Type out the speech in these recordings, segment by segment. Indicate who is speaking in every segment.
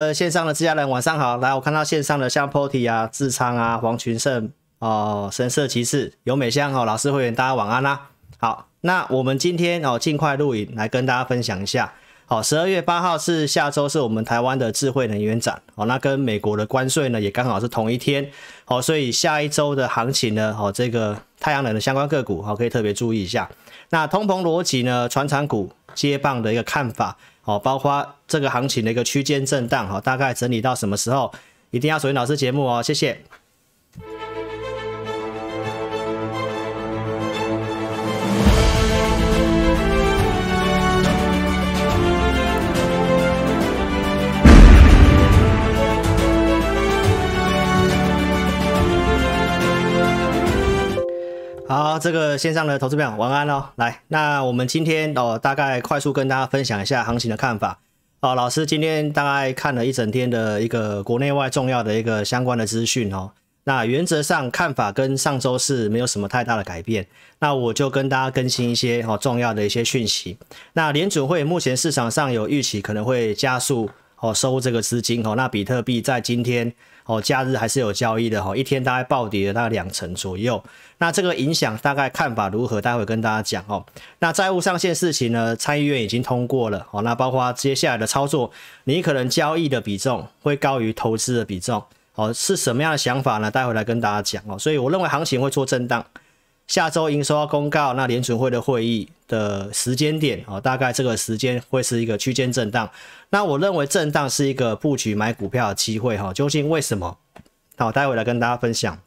Speaker 1: 呃，线上的自家人晚上好，来我看到线上的像 POTY 啊、志昌啊、黄群胜哦、神社骑士、尤美香哦，老师会员大家晚安啦。好，那我们今天哦尽快录影来跟大家分享一下。好，十二月八号是下周是我们台湾的智慧能源展哦，那跟美国的关税呢也刚好是同一天哦，所以下一周的行情呢，哦这个太阳能的相关个股哦可以特别注意一下。那通膨逻辑呢，船厂股接棒的一个看法。哦，包括这个行情的一个区间震荡，哈，大概整理到什么时候？一定要锁定老师节目哦，谢谢。好，这个线上的投资朋友晚安喽。来，那我们今天哦，大概快速跟大家分享一下行情的看法。哦，老师今天大概看了一整天的一个国内外重要的一个相关的资讯哦。那原则上看法跟上周是没有什么太大的改变。那我就跟大家更新一些哦重要的一些讯息。那联储会目前市场上有预期可能会加速哦收这个资金哦。那比特币在今天。哦，假日还是有交易的哈，一天大概暴跌了大概两成左右，那这个影响大概看法如何？待会跟大家讲哦。那债务上限事情呢，参议院已经通过了哦，那包括接下来的操作，你可能交易的比重会高于投资的比重哦，是什么样的想法呢？待会来跟大家讲哦。所以我认为行情会做震荡。下周营收公告，那联储会的会议的时间点哦，大概这个时间会是一个区间震荡。那我认为震荡是一个布局买股票的机会哈。究竟为什么？好，待会来跟大家分享。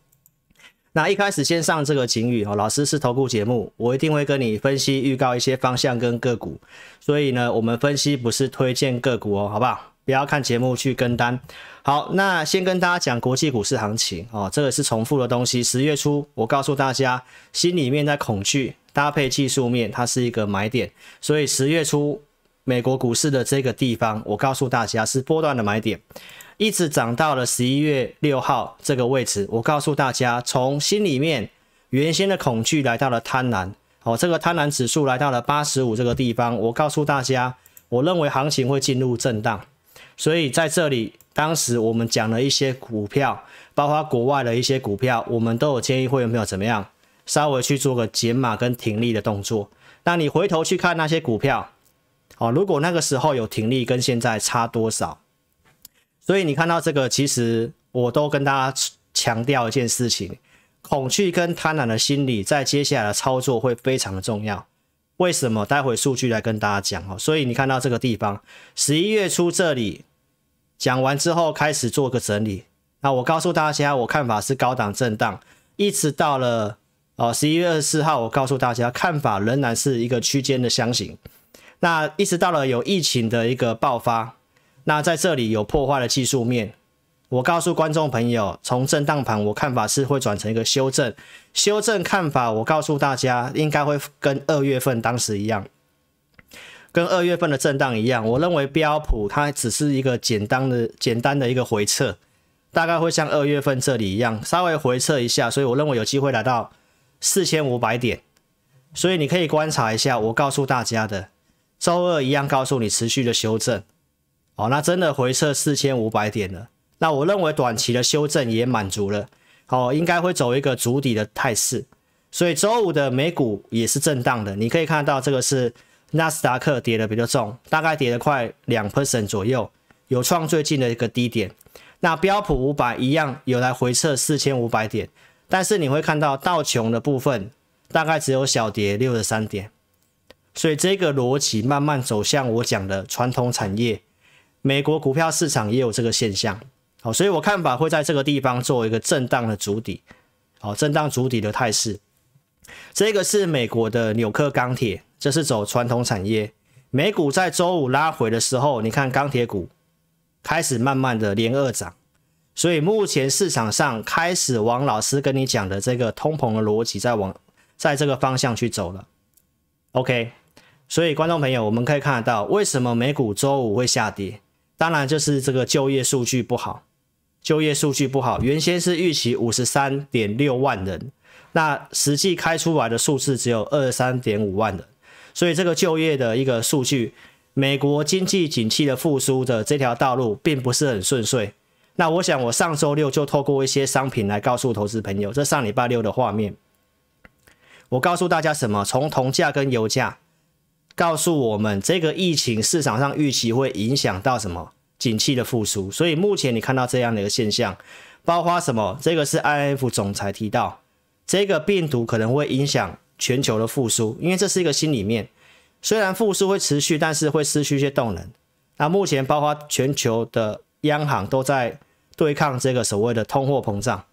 Speaker 1: 那一开始先上这个警语哦，老师是投顾节目，我一定会跟你分析预告一些方向跟个股。所以呢，我们分析不是推荐个股哦，好不好？不要看节目去跟单。好，那先跟大家讲国际股市行情哦，这个是重复的东西。十月初我告诉大家，心里面在恐惧，搭配技术面，它是一个买点。所以十月初美国股市的这个地方，我告诉大家是波段的买点，一直涨到了十一月六号这个位置。我告诉大家，从心里面原先的恐惧来到了贪婪，哦，这个贪婪指数来到了八十五这个地方。我告诉大家，我认为行情会进入震荡。所以在这里，当时我们讲了一些股票，包括国外的一些股票，我们都有建议会员朋友怎么样，稍微去做个减码跟停利的动作。那你回头去看那些股票，哦，如果那个时候有停利，跟现在差多少？所以你看到这个，其实我都跟大家强调一件事情：恐惧跟贪婪的心理，在接下来的操作会非常的重要。为什么？待会数据来跟大家讲哦。所以你看到这个地方，十一月初这里讲完之后，开始做个整理。那我告诉大家，我看法是高档震荡，一直到了哦十一月二十四号，我告诉大家看法仍然是一个区间的箱型。那一直到了有疫情的一个爆发，那在这里有破坏的技术面。我告诉观众朋友，从震荡盘，我看法是会转成一个修正。修正看法，我告诉大家，应该会跟二月份当时一样，跟二月份的震荡一样。我认为标普它只是一个简单的、简单的一个回撤，大概会像二月份这里一样，稍微回撤一下。所以我认为有机会来到四千五百点。所以你可以观察一下，我告诉大家的，周二一样告诉你持续的修正。好，那真的回撤四千五百点了。那我认为短期的修正也满足了，好，应该会走一个主底的态势，所以周五的美股也是震荡的。你可以看到这个是纳斯达克跌的比较重，大概跌了快两 percent 左右，有创最近的一个低点。那标普五百一样有来回撤四千五百点，但是你会看到道琼的部分大概只有小跌六十三点，所以这个逻辑慢慢走向我讲的传统产业，美国股票市场也有这个现象。好，所以我看法会在这个地方做一个震荡的主底，好，震荡主底的态势。这个是美国的纽克钢铁，这是走传统产业。美股在周五拉回的时候，你看钢铁股开始慢慢的连二涨，所以目前市场上开始往老师跟你讲的这个通膨的逻辑在往在这个方向去走了。OK，所以观众朋友，我们可以看得到为什么美股周五会下跌？当然就是这个就业数据不好。就业数据不好，原先是预期五十三点六万人，那实际开出来的数字只有二十三点五万人，所以这个就业的一个数据，美国经济景气的复苏的这条道路并不是很顺遂。那我想我上周六就透过一些商品来告诉投资朋友，这上礼拜六的画面，我告诉大家什么？从铜价跟油价告诉我们，这个疫情市场上预期会影响到什么？景气的复苏，所以目前你看到这样的一个现象，包括什么？这个是 I F 总裁提到，这个病毒可能会影响全球的复苏，因为这是一个新里面，虽然复苏会持续，但是会失去一些动能。那目前包括全球的央行都在对抗这个所谓的通货膨胀，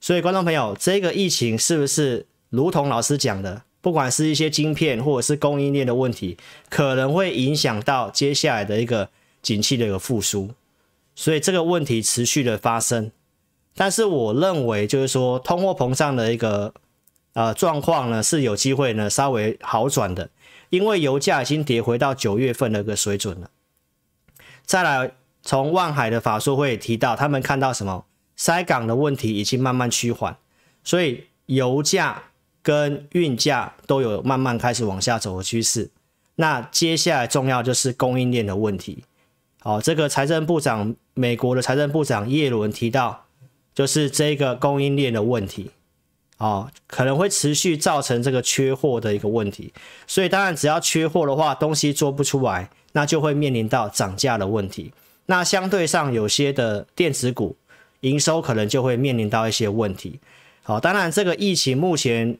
Speaker 1: 所以观众朋友，这个疫情是不是如同老师讲的，不管是一些晶片或者是供应链的问题，可能会影响到接下来的一个。景气的一个复苏，所以这个问题持续的发生。但是我认为，就是说通货膨胀的一个呃状况呢是有机会呢稍微好转的，因为油价已经跌回到九月份的一个水准了。再来，从万海的法术会提到，他们看到什么？塞港的问题已经慢慢趋缓，所以油价跟运价都有慢慢开始往下走的趋势。那接下来重要就是供应链的问题。哦，这个财政部长，美国的财政部长耶伦提到，就是这个供应链的问题，哦，可能会持续造成这个缺货的一个问题，所以当然，只要缺货的话，东西做不出来，那就会面临到涨价的问题。那相对上，有些的电子股营收可能就会面临到一些问题。好，当然这个疫情目前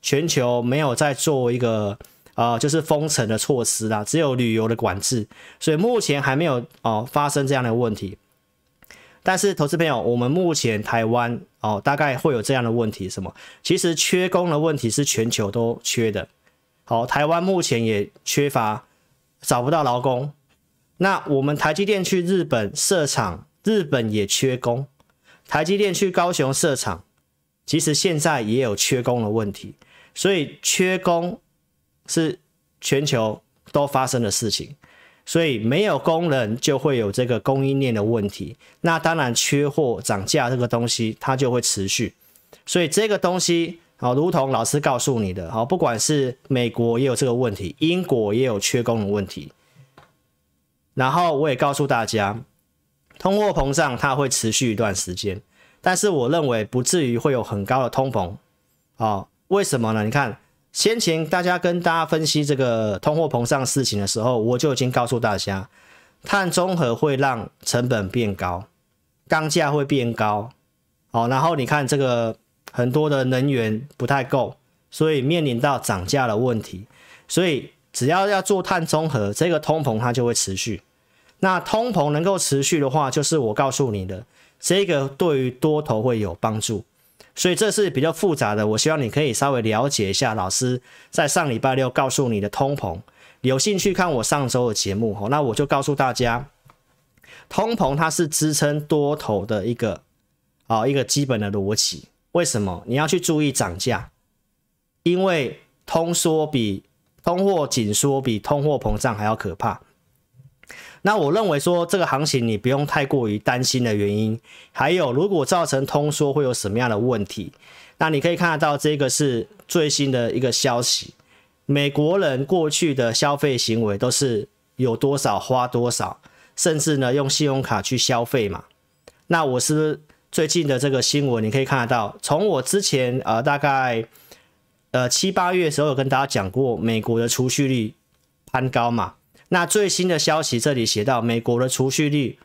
Speaker 1: 全球没有在做一个。啊，就是封城的措施啦，只有旅游的管制，所以目前还没有哦发生这样的问题。但是，投资朋友，我们目前台湾哦大概会有这样的问题什么？其实缺工的问题是全球都缺的。好，台湾目前也缺乏找不到劳工。那我们台积电去日本设厂，日本也缺工；台积电去高雄设厂，其实现在也有缺工的问题。所以，缺工。是全球都发生的事情，所以没有工人就会有这个供应链的问题。那当然，缺货、涨价这个东西它就会持续。所以这个东西，好，如同老师告诉你的，好，不管是美国也有这个问题，英国也有缺工的问题。然后我也告诉大家，通货膨胀它会持续一段时间，但是我认为不至于会有很高的通膨。啊，为什么呢？你看。先前大家跟大家分析这个通货膨胀事情的时候，我就已经告诉大家，碳中和会让成本变高，钢价会变高。好，然后你看这个很多的能源不太够，所以面临到涨价的问题。所以只要要做碳中和，这个通膨它就会持续。那通膨能够持续的话，就是我告诉你的，这个对于多头会有帮助。所以这是比较复杂的，我希望你可以稍微了解一下。老师在上礼拜六告诉你的通膨，有兴趣看我上周的节目哦。那我就告诉大家，通膨它是支撑多头的一个啊一个基本的逻辑。为什么你要去注意涨价？因为通缩比通货紧缩比通货膨胀还要可怕。那我认为说这个行情你不用太过于担心的原因，还有如果造成通缩会有什么样的问题？那你可以看得到这个是最新的一个消息，美国人过去的消费行为都是有多少花多少，甚至呢用信用卡去消费嘛。那我是最近的这个新闻，你可以看得到，从我之前呃大概呃七八月的时候有跟大家讲过，美国的储蓄率攀高嘛。那最新的消息，这里写到，美国的储蓄率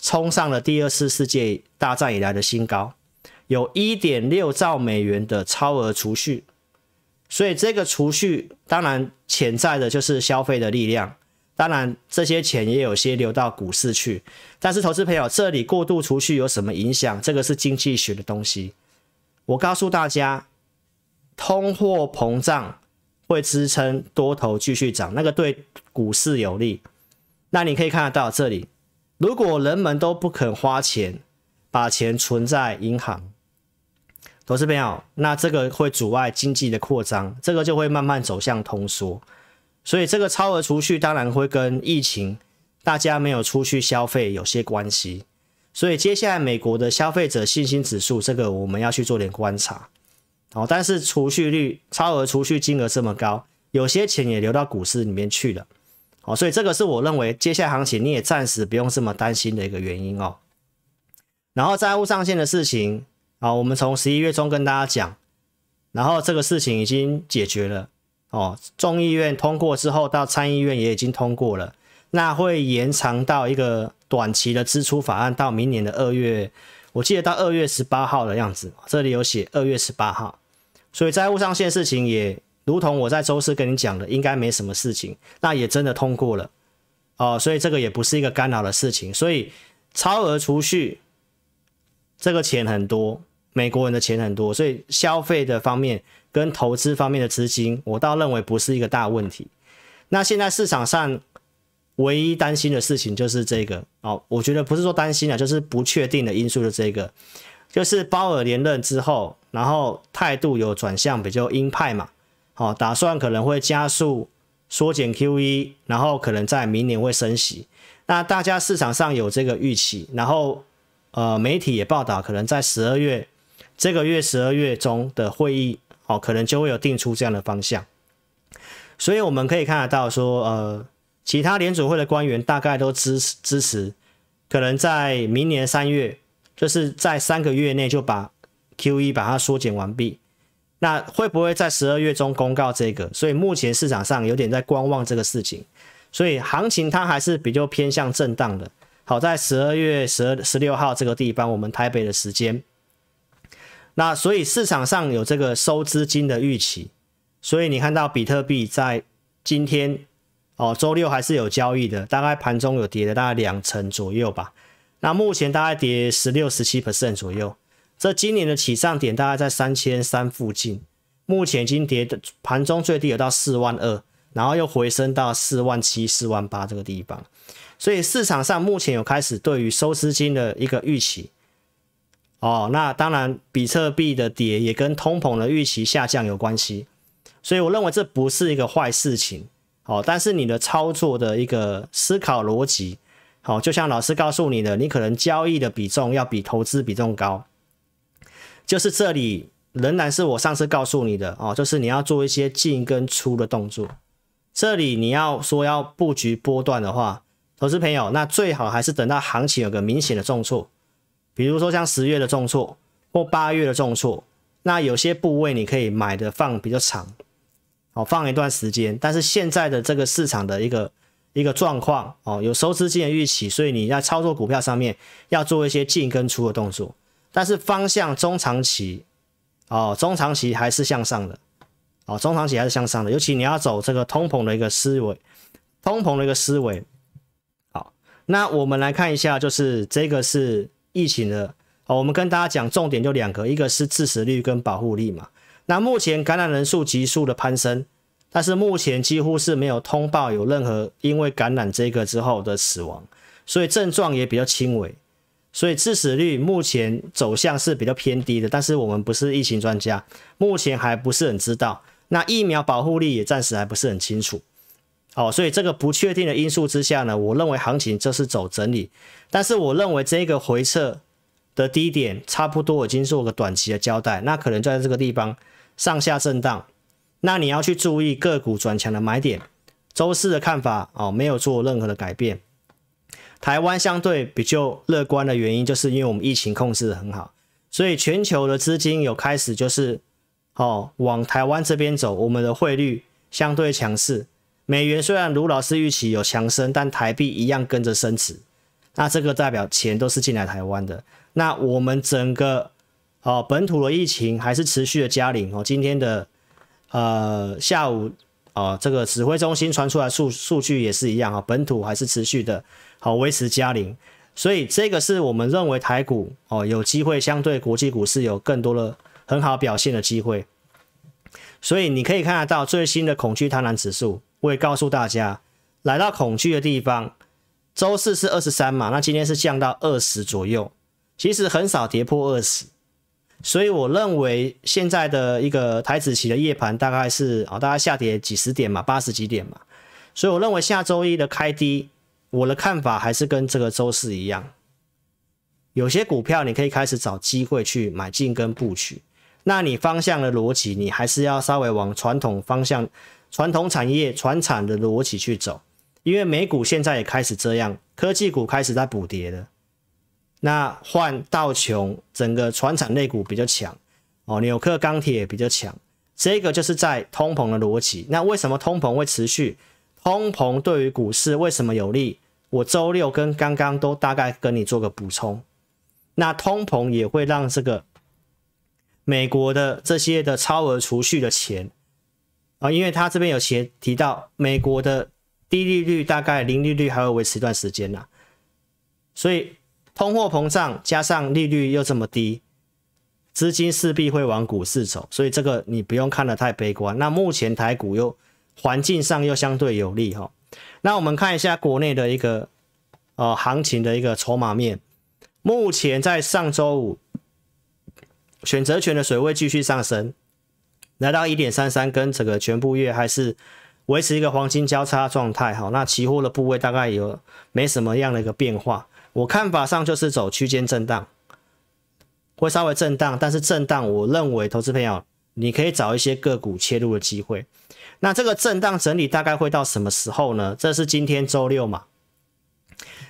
Speaker 1: 冲上了第二次世界大战以来的新高，有1.6兆美元的超额储蓄，所以这个储蓄当然潜在的就是消费的力量，当然这些钱也有些流到股市去，但是投资朋友，这里过度储蓄有什么影响？这个是经济学的东西，我告诉大家，通货膨胀会支撑多头继续涨，那个对。股市有利，那你可以看得到这里。如果人们都不肯花钱，把钱存在银行，投资朋友，那这个会阻碍经济的扩张，这个就会慢慢走向通缩。所以这个超额储蓄当然会跟疫情，大家没有出去消费有些关系。所以接下来美国的消费者信心指数，这个我们要去做点观察。好，但是储蓄率超额储蓄金额这么高，有些钱也流到股市里面去了。哦，所以这个是我认为接下来行情你也暂时不用这么担心的一个原因哦。然后债务上限的事情啊，我们从十一月中跟大家讲，然后这个事情已经解决了哦，众议院通过之后到参议院也已经通过了，那会延长到一个短期的支出法案到明年的二月，我记得到二月十八号的样子，这里有写二月十八号，所以债务上限事情也。如同我在周四跟你讲的，应该没什么事情，那也真的通过了哦，所以这个也不是一个干扰的事情。所以超额储蓄这个钱很多，美国人的钱很多，所以消费的方面跟投资方面的资金，我倒认为不是一个大问题。那现在市场上唯一担心的事情就是这个哦，我觉得不是说担心啊，就是不确定的因素的这个，就是鲍尔连任之后，然后态度有转向比较鹰派嘛。哦，打算可能会加速缩减 QE，然后可能在明年会升息。那大家市场上有这个预期，然后呃媒体也报道，可能在十二月这个月十二月中的会议，哦，可能就会有定出这样的方向。所以我们可以看得到说，呃，其他联储会的官员大概都支支持，可能在明年三月，就是在三个月内就把 QE 把它缩减完毕。那会不会在十二月中公告这个？所以目前市场上有点在观望这个事情，所以行情它还是比较偏向震荡的。好，在十二月十二十六号这个地方，我们台北的时间。那所以市场上有这个收资金的预期，所以你看到比特币在今天哦，周六还是有交易的，大概盘中有跌了大概两成左右吧。那目前大概跌十六十七 percent 左右。这今年的起上点大概在三千三附近，目前已经跌的盘中最低有到四万二，然后又回升到四万七、四万八这个地方。所以市场上目前有开始对于收资金的一个预期。哦，那当然比特币的跌也跟通膨的预期下降有关系，所以我认为这不是一个坏事情。好，但是你的操作的一个思考逻辑，好，就像老师告诉你的，你可能交易的比重要比投资比重高。就是这里仍然是我上次告诉你的哦，就是你要做一些进跟出的动作。这里你要说要布局波段的话，投资朋友，那最好还是等到行情有个明显的重挫，比如说像十月的重挫或八月的重挫，那有些部位你可以买的放比较长，哦，放一段时间。但是现在的这个市场的一个一个状况哦，有收资金的预期，所以你在操作股票上面要做一些进跟出的动作。但是方向中长期，哦，中长期还是向上的，哦，中长期还是向上的。尤其你要走这个通膨的一个思维，通膨的一个思维。好，那我们来看一下，就是这个是疫情的。哦，我们跟大家讲重点就两个，一个是致死率跟保护力嘛。那目前感染人数急速的攀升，但是目前几乎是没有通报有任何因为感染这个之后的死亡，所以症状也比较轻微。所以致死率目前走向是比较偏低的，但是我们不是疫情专家，目前还不是很知道。那疫苗保护力也暂时还不是很清楚。好，所以这个不确定的因素之下呢，我认为行情这是走整理。但是我认为这个回撤的低点差不多已经做个短期的交代，那可能在这个地方上下震荡。那你要去注意个股转强的买点。周四的看法哦，没有做任何的改变。台湾相对比较乐观的原因，就是因为我们疫情控制的很好，所以全球的资金有开始就是哦往台湾这边走。我们的汇率相对强势，美元虽然卢老师预期有强升，但台币一样跟着升值。那这个代表钱都是进来台湾的。那我们整个哦本土的疫情还是持续的加零哦。今天的呃下午哦这个指挥中心传出来数数据也是一样啊，本土还是持续的。好维持加零，所以这个是我们认为台股哦有机会相对国际股市有更多的很好表现的机会。所以你可以看得到最新的恐惧贪婪指数，我也告诉大家，来到恐惧的地方，周四是二十三嘛，那今天是降到二十左右，其实很少跌破二十。所以我认为现在的一个台子期的夜盘大概是哦，大概下跌几十点嘛，八十几点嘛。所以我认为下周一的开低。我的看法还是跟这个周四一样，有些股票你可以开始找机会去买进跟布局，那你方向的逻辑你还是要稍微往传统方向、传统产业、传产的逻辑去走，因为美股现在也开始这样，科技股开始在补跌了。那换道琼整个传产类股比较强，哦纽克钢铁也比较强，这个就是在通膨的逻辑，那为什么通膨会持续？通膨对于股市为什么有利？我周六跟刚刚都大概跟你做个补充。那通膨也会让这个美国的这些的超额储蓄的钱啊，因为它这边有写提到美国的低利率，大概零利率还会维持一段时间呐。所以通货膨胀加上利率又这么低，资金势必会往股市走，所以这个你不用看的太悲观。那目前台股又。环境上又相对有利哈，那我们看一下国内的一个呃行情的一个筹码面，目前在上周五选择权的水位继续上升，来到一点三三，跟整个全部月还是维持一个黄金交叉状态哈。那期货的部位大概有没什么样的一个变化？我看法上就是走区间震荡，会稍微震荡，但是震荡我认为，投资朋友你可以找一些个股切入的机会。那这个震荡整理大概会到什么时候呢？这是今天周六嘛？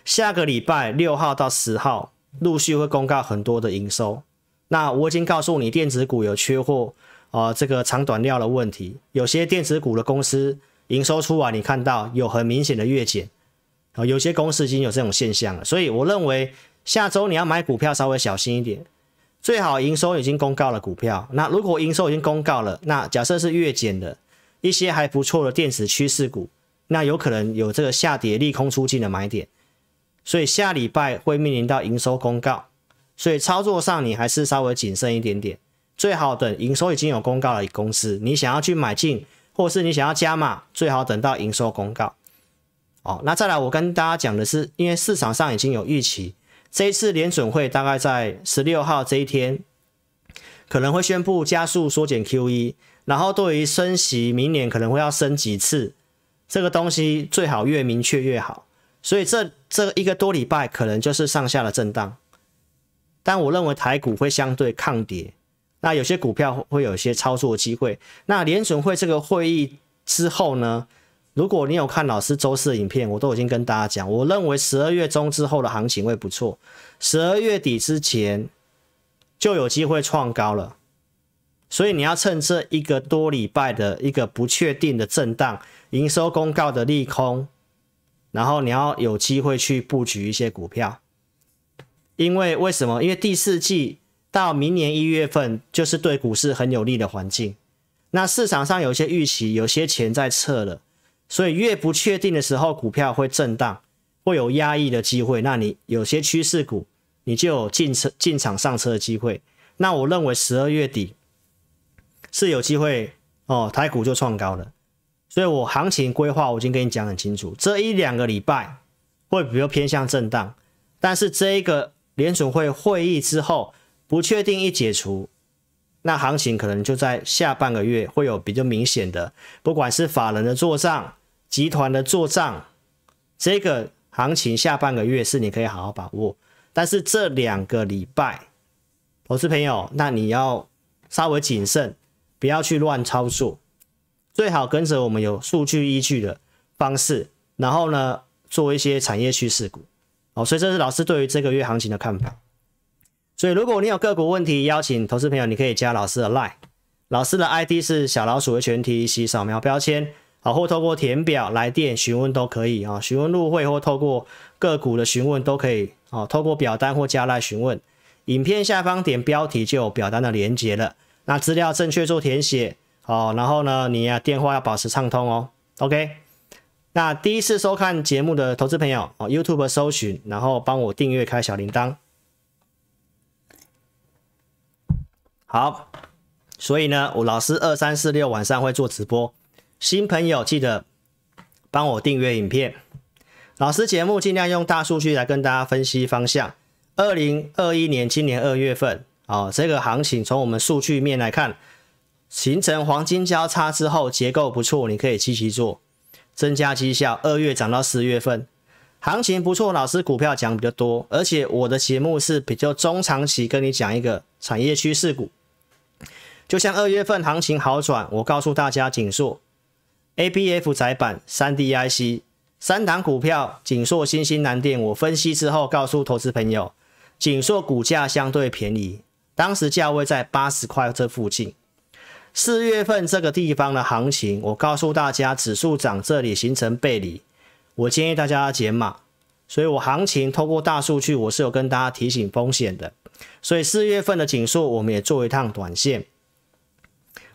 Speaker 1: 下个礼拜六号到十号陆续会公告很多的营收。那我已经告诉你，电子股有缺货啊，这个长短料的问题。有些电子股的公司营收出来，你看到有很明显的月减啊，有些公司已经有这种现象了。所以我认为下周你要买股票稍微小心一点，最好营收已经公告了股票。那如果营收已经公告了，那假设是月减的。一些还不错的电子趋势股，那有可能有这个下跌利空出尽的买点，所以下礼拜会面临到营收公告，所以操作上你还是稍微谨慎一点点。最好等营收已经有公告的公司，你想要去买进，或是你想要加码，最好等到营收公告。哦，那再来我跟大家讲的是，因为市场上已经有预期，这一次联准会大概在十六号这一天，可能会宣布加速缩减 QE。然后对于升息，明年可能会要升几次，这个东西最好越明确越好。所以这这一个多礼拜可能就是上下的震荡，但我认为台股会相对抗跌，那有些股票会有一些操作机会。那联准会这个会议之后呢？如果你有看老师周四的影片，我都已经跟大家讲，我认为十二月中之后的行情会不错，十二月底之前就有机会创高了。所以你要趁这一个多礼拜的一个不确定的震荡、营收公告的利空，然后你要有机会去布局一些股票。因为为什么？因为第四季到明年一月份就是对股市很有利的环境。那市场上有些预期，有些钱在撤了，所以越不确定的时候，股票会震荡，会有压抑的机会。那你有些趋势股，你就有进车进场上车的机会。那我认为十二月底。是有机会哦，台股就创高了。所以我行情规划我已经跟你讲很清楚，这一两个礼拜会比较偏向震荡，但是这一个联储会会议之后，不确定一解除，那行情可能就在下半个月会有比较明显的，不管是法人的做账、集团的做账，这个行情下半个月是你可以好好把握，但是这两个礼拜，投资朋友，那你要稍微谨慎。不要去乱操作，最好跟着我们有数据依据的方式，然后呢，做一些产业趋势股，哦，所以这是老师对于这个月行情的看法。所以如果你有个股问题，邀请投资朋友，你可以加老师的 Line，老师的 ID 是小老鼠 H T C，扫描标签啊，或透过填表来电询问都可以啊，询问入会或透过个股的询问都可以啊，透过表单或加来询问，影片下方点标题就有表单的连接了。那资料正确做填写哦，然后呢，你呀电话要保持畅通哦。OK，那第一次收看节目的投资朋友哦，YouTube 搜寻，然后帮我订阅开小铃铛。好，所以呢，我老师二三四六晚上会做直播，新朋友记得帮我订阅影片。老师节目尽量用大数据来跟大家分析方向。二零二一年今年二月份。好，这个行情从我们数据面来看，形成黄金交叉之后，结构不错，你可以积极做，增加绩效。二月涨到四月份，行情不错。老师股票讲比较多，而且我的节目是比较中长期跟你讲一个产业趋势股，就像二月份行情好转，我告诉大家锦硕，A B F 窄板三 D I C 三档股票，锦硕新兴南电，我分析之后告诉投资朋友，锦硕股价相对便宜。当时价位在八十块这附近，四月份这个地方的行情，我告诉大家，指数涨这里形成背离，我建议大家减码。所以我行情通过大数据，我是有跟大家提醒风险的。所以四月份的紧缩，我们也做一趟短线。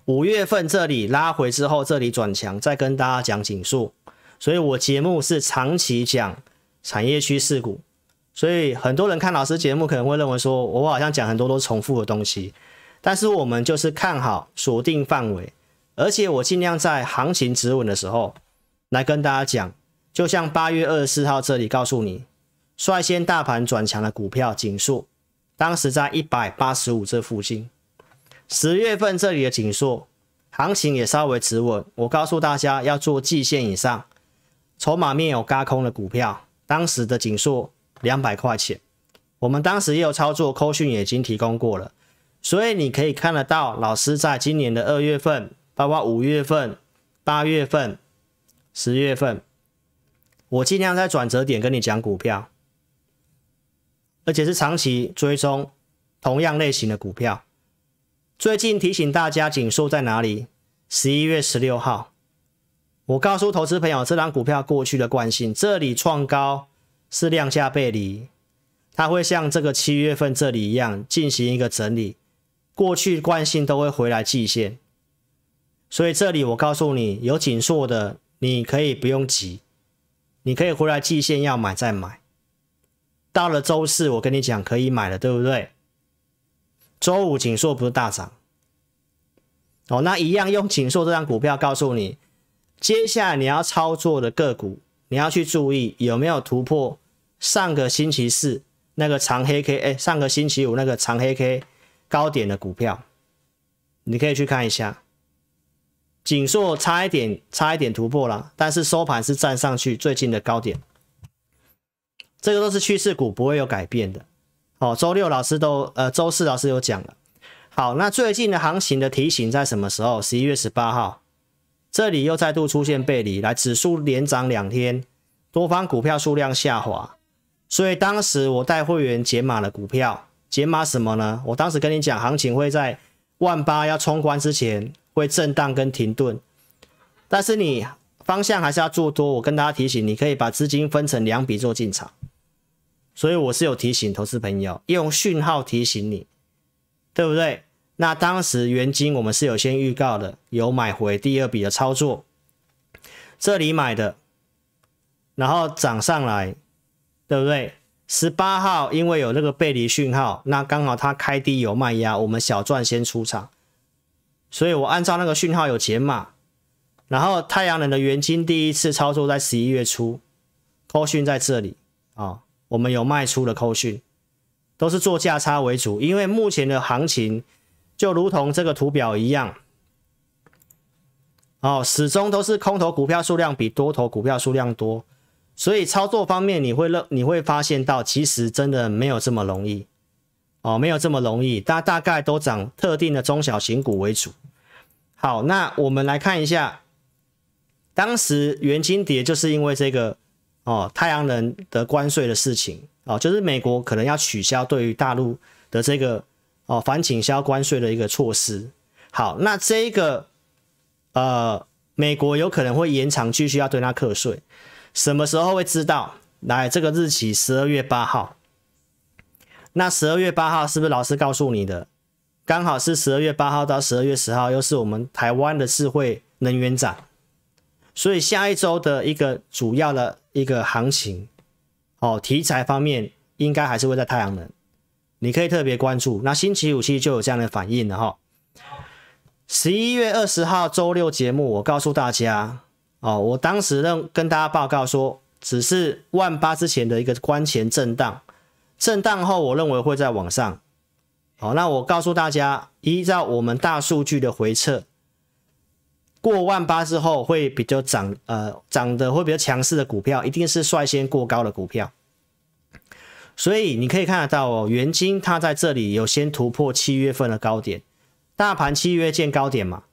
Speaker 1: 五月份这里拉回之后，这里转强，再跟大家讲紧缩。所以我节目是长期讲产业趋势股。所以很多人看老师节目可能会认为说，我好像讲很多都是重复的东西，但是我们就是看好锁定范围，而且我尽量在行情止稳的时候来跟大家讲。就像八月二十四号这里告诉你，率先大盘转强的股票锦数，当时在一百八十五这附近。十月份这里的锦数行情也稍微止稳，我告诉大家要做季线以上，筹码面有轧空的股票，当时的锦数。两百块钱，我们当时也有操作，扣讯已经提供过了，所以你可以看得到，老师在今年的二月份，包括五月份、八月份、十月份，我尽量在转折点跟你讲股票，而且是长期追踪同样类型的股票。最近提醒大家，紧缩在哪里？十一月十六号，我告诉投资朋友，这张股票过去的惯性，这里创高。是量价背离，它会像这个七月份这里一样进行一个整理。过去惯性都会回来季线，所以这里我告诉你，有紧缩的你可以不用急，你可以回来季线要买再买。到了周四，我跟你讲可以买了，对不对？周五紧缩不是大涨？哦，那一样用紧缩这张股票告诉你，接下来你要操作的个股，你要去注意有没有突破。上个星期四那个长黑 K，哎，上个星期五那个长黑 K 高点的股票，你可以去看一下。锦硕差一点，差一点突破了，但是收盘是站上去最近的高点。这个都是趋势股，不会有改变的。哦，周六老师都，呃，周四老师有讲了。好，那最近的行情的提醒在什么时候？十一月十八号，这里又再度出现背离，来，指数连涨两天，多方股票数量下滑。所以当时我带会员解码了股票，解码什么呢？我当时跟你讲，行情会在万八要冲关之前会震荡跟停顿，但是你方向还是要做多。我跟大家提醒，你可以把资金分成两笔做进场。所以我是有提醒投资朋友用讯号提醒你，对不对？那当时原金我们是有先预告的，有买回第二笔的操作，这里买的，然后涨上来。对不对？十八号因为有那个背离讯号，那刚好它开低有卖压，我们小赚先出场。所以我按照那个讯号有解码，然后太阳能的元金第一次操作在十一月初扣讯在这里啊，我们有卖出的扣讯，都是做价差为主，因为目前的行情就如同这个图表一样，哦，始终都是空头股票数量比多头股票数量多。所以操作方面，你会认你会发现到，其实真的没有这么容易哦，没有这么容易。大大概都涨特定的中小型股为主。好，那我们来看一下，当时元金蝶就是因为这个哦，太阳能的关税的事情哦，就是美国可能要取消对于大陆的这个哦反倾销关税的一个措施。好，那这个呃，美国有可能会延长继续要对它课税。什么时候会知道？来，这个日期十二月八号。那十二月八号是不是老师告诉你的？刚好是十二月八号到十二月十号，又是我们台湾的智慧能源展，所以下一周的一个主要的一个行情，哦，题材方面应该还是会在太阳能，你可以特别关注。那星期五其实就有这样的反应了哈。十一月二十号周六节目，我告诉大家。哦，我当时认跟大家报告说，只是万八之前的一个关前震荡，震荡后我认为会在往上。好，那我告诉大家，依照我们大数据的回测，过万八之后会比较涨，呃，涨的会比较强势的股票，一定是率先过高的股票。所以你可以看得到，哦，元金它在这里有先突破七月份的高点，大盘七月见高点嘛。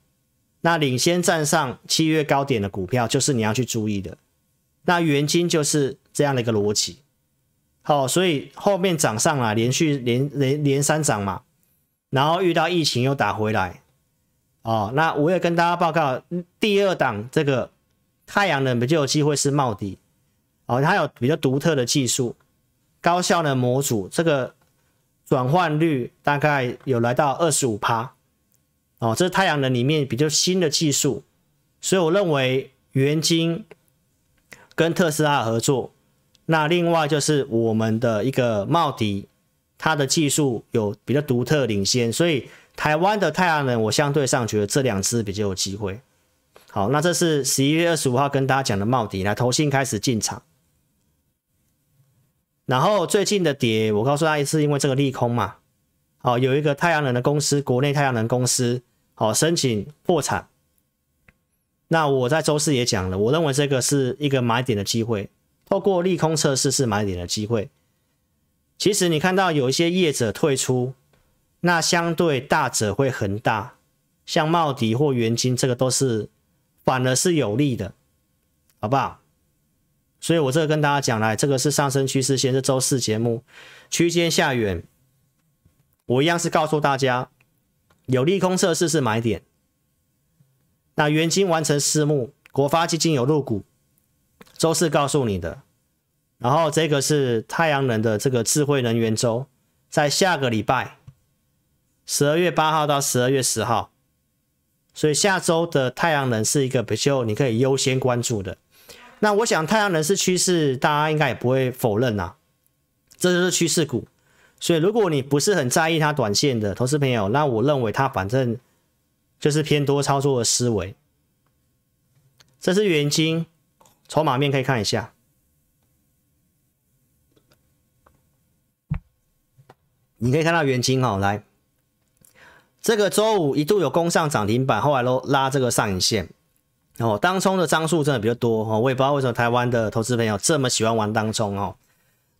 Speaker 1: 那领先站上七月高点的股票，就是你要去注意的。那原金就是这样的一个逻辑。好，所以后面涨上来，连续连连连三涨嘛，然后遇到疫情又打回来。哦，那我也跟大家报告，第二档这个太阳能就有机会是冒底。哦，它有比较独特的技术，高效的模组，这个转换率大概有来到二十五趴。哦，这是太阳能里面比较新的技术，所以我认为元晶跟特斯拉合作，那另外就是我们的一个茂迪，它的技术有比较独特领先，所以台湾的太阳能我相对上觉得这两支比较有机会。好，那这是十一月二十五号跟大家讲的茂迪来投信开始进场，然后最近的跌，我告诉大家是因为这个利空嘛，哦，有一个太阳能的公司，国内太阳能公司。好，申请破产。那我在周四也讲了，我认为这个是一个买点的机会，透过利空测试是买点的机会。其实你看到有一些业者退出，那相对大者会很大，像茂迪或元金，这个都是反而是有利的，好不好？所以我这个跟大家讲来，这个是上升趋势线，是周四节目区间下缘，我一样是告诉大家。有利空测试是买点，那原金完成私募，国发基金有入股，周四告诉你的。然后这个是太阳能的这个智慧能源周，在下个礼拜十二月八号到十二月十号，所以下周的太阳能是一个比较你可以优先关注的。那我想太阳能是趋势，大家应该也不会否认呐，这就是趋势股。所以，如果你不是很在意它短线的投资朋友，那我认为它反正就是偏多操作的思维。这是元金筹码面可以看一下，你可以看到元金哦，来，这个周五一度有攻上涨停板，后来都拉这个上影线哦。当冲的张数真的比较多哦，我也不知道为什么台湾的投资朋友这么喜欢玩当冲哦。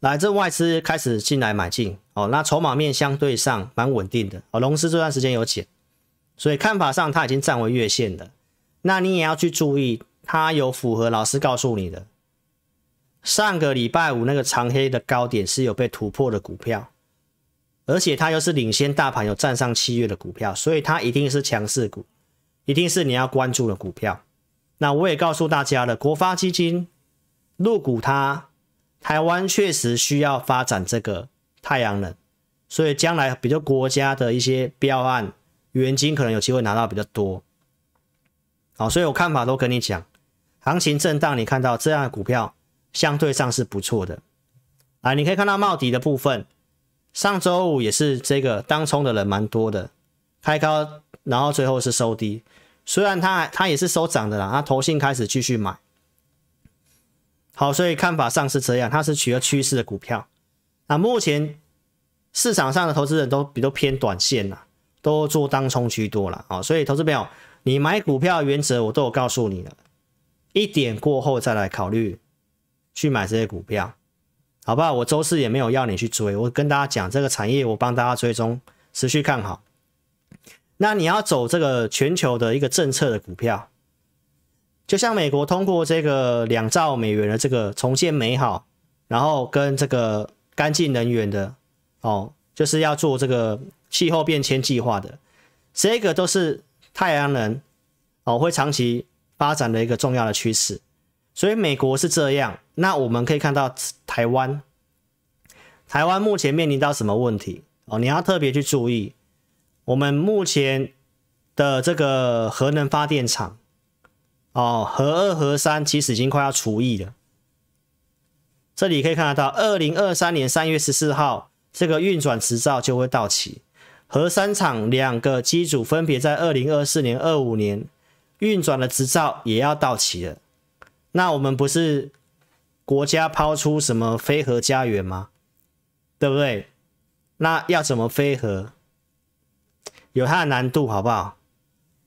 Speaker 1: 来，这外资开始进来买进，哦，那筹码面相对上蛮稳定的，哦，龙狮这段时间有减，所以看法上它已经站稳月线的，那你也要去注意，它有符合老师告诉你的，上个礼拜五那个长黑的高点是有被突破的股票，而且它又是领先大盘有站上七月的股票，所以它一定是强势股，一定是你要关注的股票，那我也告诉大家了，国发基金入股它。台湾确实需要发展这个太阳能，所以将来比较国家的一些标案，原金可能有机会拿到比较多。好，所以我看法都跟你讲，行情震荡，你看到这样的股票相对上是不错的。啊，你可以看到茂迪的部分，上周五也是这个当冲的人蛮多的，开高然后最后是收低，虽然它它也是收涨的啦，它投信开始继续买。好，所以看法上是这样，它是取了趋势的股票。那目前市场上的投资人都比较偏短线啦，都做当冲居多了啊。所以，投资朋友，你买股票原则我都有告诉你了，一点过后再来考虑去买这些股票，好不好？我周四也没有要你去追，我跟大家讲这个产业，我帮大家追踪持续看好。那你要走这个全球的一个政策的股票。就像美国通过这个两兆美元的这个重建美好，然后跟这个干净能源的哦，就是要做这个气候变迁计划的，这个都是太阳能哦会长期发展的一个重要的趋势。所以美国是这样，那我们可以看到台湾，台湾目前面临到什么问题哦？你要特别去注意，我们目前的这个核能发电厂。哦，核二、核三其实已经快要除役了。这里可以看得到，二零二三年三月十四号，这个运转执照就会到期。核三厂两个机组分别在二零二四年、二五年运转的执照也要到期了。那我们不是国家抛出什么“飞核家园”吗？对不对？那要怎么飞核？有它的难度，好不好？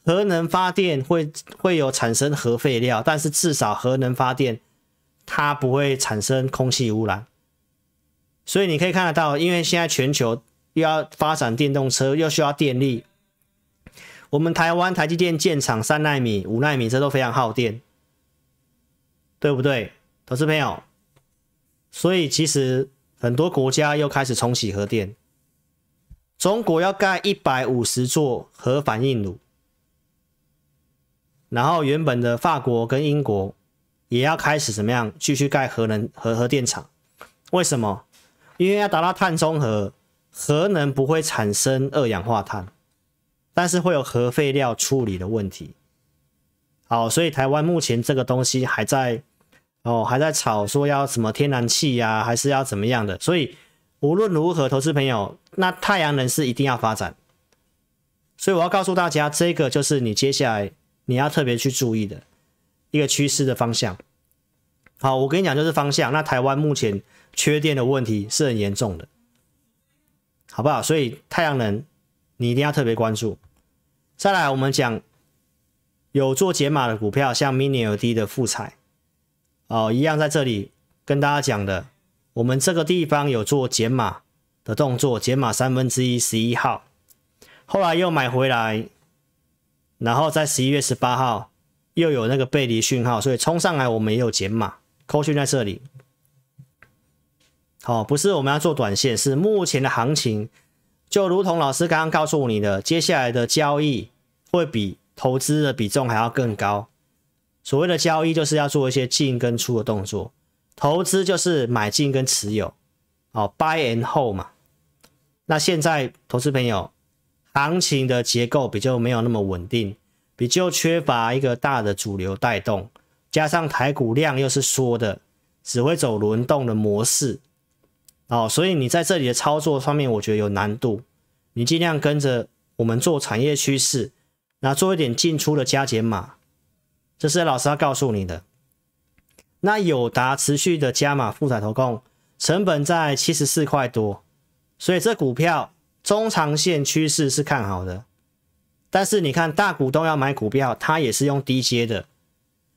Speaker 1: 核能发电会会有产生核废料，但是至少核能发电它不会产生空气污染，所以你可以看得到，因为现在全球又要发展电动车，又需要电力，我们台湾台积电建厂三纳米、五纳米，这都非常耗电，对不对，投资朋友？所以其实很多国家又开始重启核电，中国要盖一百五十座核反应炉。然后原本的法国跟英国也要开始怎么样继续盖核能核核电厂？为什么？因为要达到碳中和，核能不会产生二氧化碳，但是会有核废料处理的问题。好，所以台湾目前这个东西还在哦，还在吵说要什么天然气呀，还是要怎么样的？所以无论如何，投资朋友，那太阳能是一定要发展。所以我要告诉大家，这个就是你接下来。你要特别去注意的一个趋势的方向，好，我跟你讲，就是方向。那台湾目前缺电的问题是很严重的，好不好？所以太阳能你一定要特别关注。再来，我们讲有做减码的股票，像 m i n i l e D 的富彩，哦，一样在这里跟大家讲的，我们这个地方有做减码的动作，减码三分之一，十一号，后来又买回来。然后在十一月十八号又有那个背离讯号，所以冲上来我们也有减码。扣讯在这里，好，不是我们要做短线，是目前的行情就如同老师刚刚告诉你的，接下来的交易会比投资的比重还要更高。所谓的交易就是要做一些进跟出的动作，投资就是买进跟持有，哦，buy and hold 嘛。那现在投资朋友。行情的结构比较没有那么稳定，比较缺乏一个大的主流带动，加上台股量又是缩的，只会走轮动的模式，哦，所以你在这里的操作上面，我觉得有难度，你尽量跟着我们做产业趋势，那做一点进出的加减码，这是老师要告诉你的。那友达持续的加码负载投控，成本在七十四块多，所以这股票。中长线趋势是看好的，但是你看大股东要买股票，他也是用低阶的。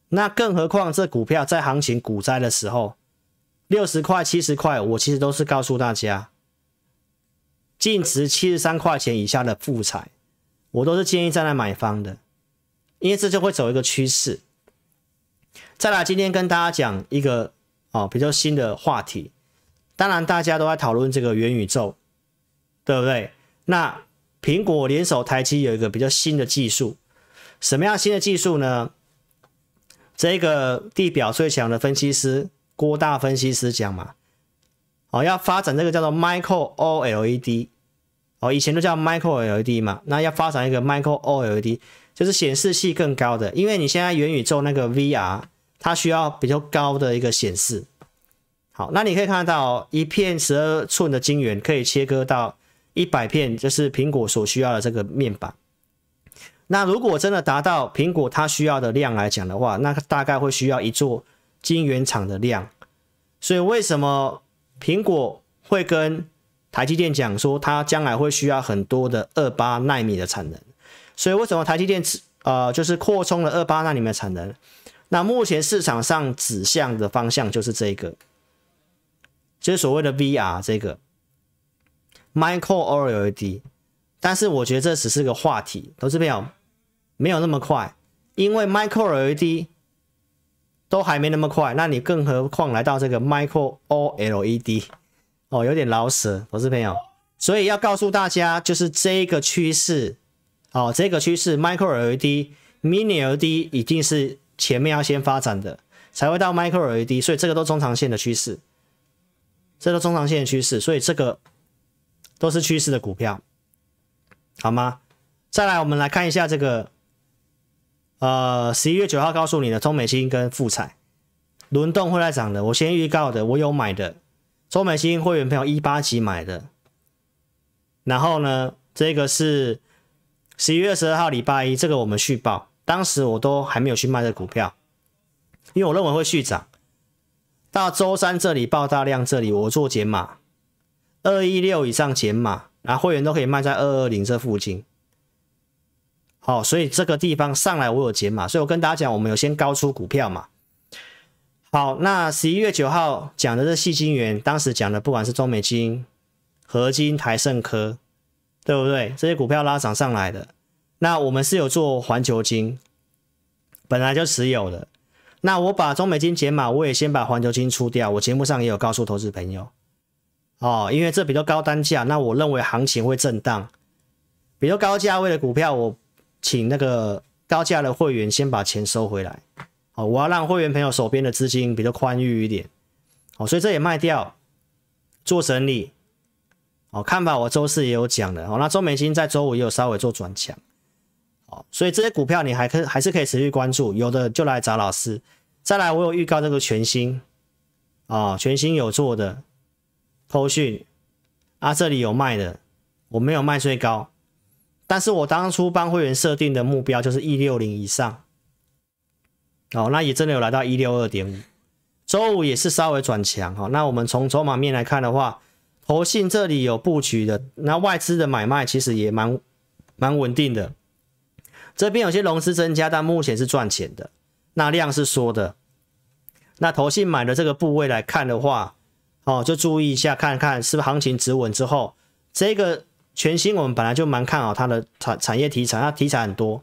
Speaker 1: 那更何况这股票在行情股灾的时候，六十块、七十块，我其实都是告诉大家，净值七十三块钱以下的副财，我都是建议站在买方的，因为这就会走一个趋势。再来，今天跟大家讲一个啊比较新的话题，当然大家都在讨论这个元宇宙。对不对？那苹果联手台积有一个比较新的技术，什么样新的技术呢？这个地表最强的分析师郭大分析师讲嘛，哦，要发展这个叫做 Micro OLED，哦，以前都叫 Micro LED 嘛，那要发展一个 Micro OLED，就是显示器更高的，因为你现在元宇宙那个 VR，它需要比较高的一个显示。好，那你可以看到一片十二寸的晶圆可以切割到。一百片就是苹果所需要的这个面板。那如果真的达到苹果它需要的量来讲的话，那大概会需要一座晶圆厂的量。所以为什么苹果会跟台积电讲说它将来会需要很多的二八纳米的产能？所以为什么台积电子呃就是扩充了二八纳米的产能？那目前市场上指向的方向就是这个，就是所谓的 VR 这个。Micro OLED，但是我觉得这只是个话题，投资朋友没有那么快，因为 Micro OLED 都还没那么快，那你更何况来到这个 Micro OLED，哦，有点老舍，投资朋友，所以要告诉大家，就是这个趋势，哦，这个趋势，Micro OLED、Mini l e d 一定是前面要先发展的，才会到 Micro OLED，所以这个都是中长线的趋势，这是中长线的趋势，所以这个。都是趋势的股票，好吗？再来，我们来看一下这个，呃，十一月九号告诉你的中美新跟富彩，轮动会来涨的。我先预告的，我有买的，中美新会员朋友一八级买的。然后呢，这个是十一月十二号礼拜一，这个我们续报，当时我都还没有去卖这股票，因为我认为会续涨。到周三这里报大量，这里我做减码。二一六以上减码，然后会员都可以卖在二二零这附近。好，所以这个地方上来我有解码，所以我跟大家讲，我们有先高出股票嘛。好，那十一月九号讲的是细金元，当时讲的不管是中美金、合金、台盛科，对不对？这些股票拉涨上来的，那我们是有做环球金，本来就持有的。那我把中美金解码，我也先把环球金出掉。我节目上也有告诉投资朋友。哦，因为这比较高单价，那我认为行情会震荡。比较高价位的股票，我请那个高价的会员先把钱收回来。哦，我要让会员朋友手边的资金比较宽裕一点。哦，所以这也卖掉做整理。哦，看吧，我周四也有讲的。哦，那周美金在周五也有稍微做转强。哦，所以这些股票你还可还是可以持续关注，有的就来找老师。再来，我有预告那个全新。啊，全新有做的。投讯啊，这里有卖的，我没有卖最高，但是我当初帮会员设定的目标就是一六零以上，哦，那也真的有来到一六二点五，周五也是稍微转强哈。那我们从筹码面来看的话，投信这里有布局的，那外资的买卖其实也蛮蛮稳定的，这边有些融资增加，但目前是赚钱的，那量是缩的，那投信买的这个部位来看的话。哦，就注意一下，看看是不是行情止稳之后，这个全新我们本来就蛮看好它的产产业题材，它题材很多，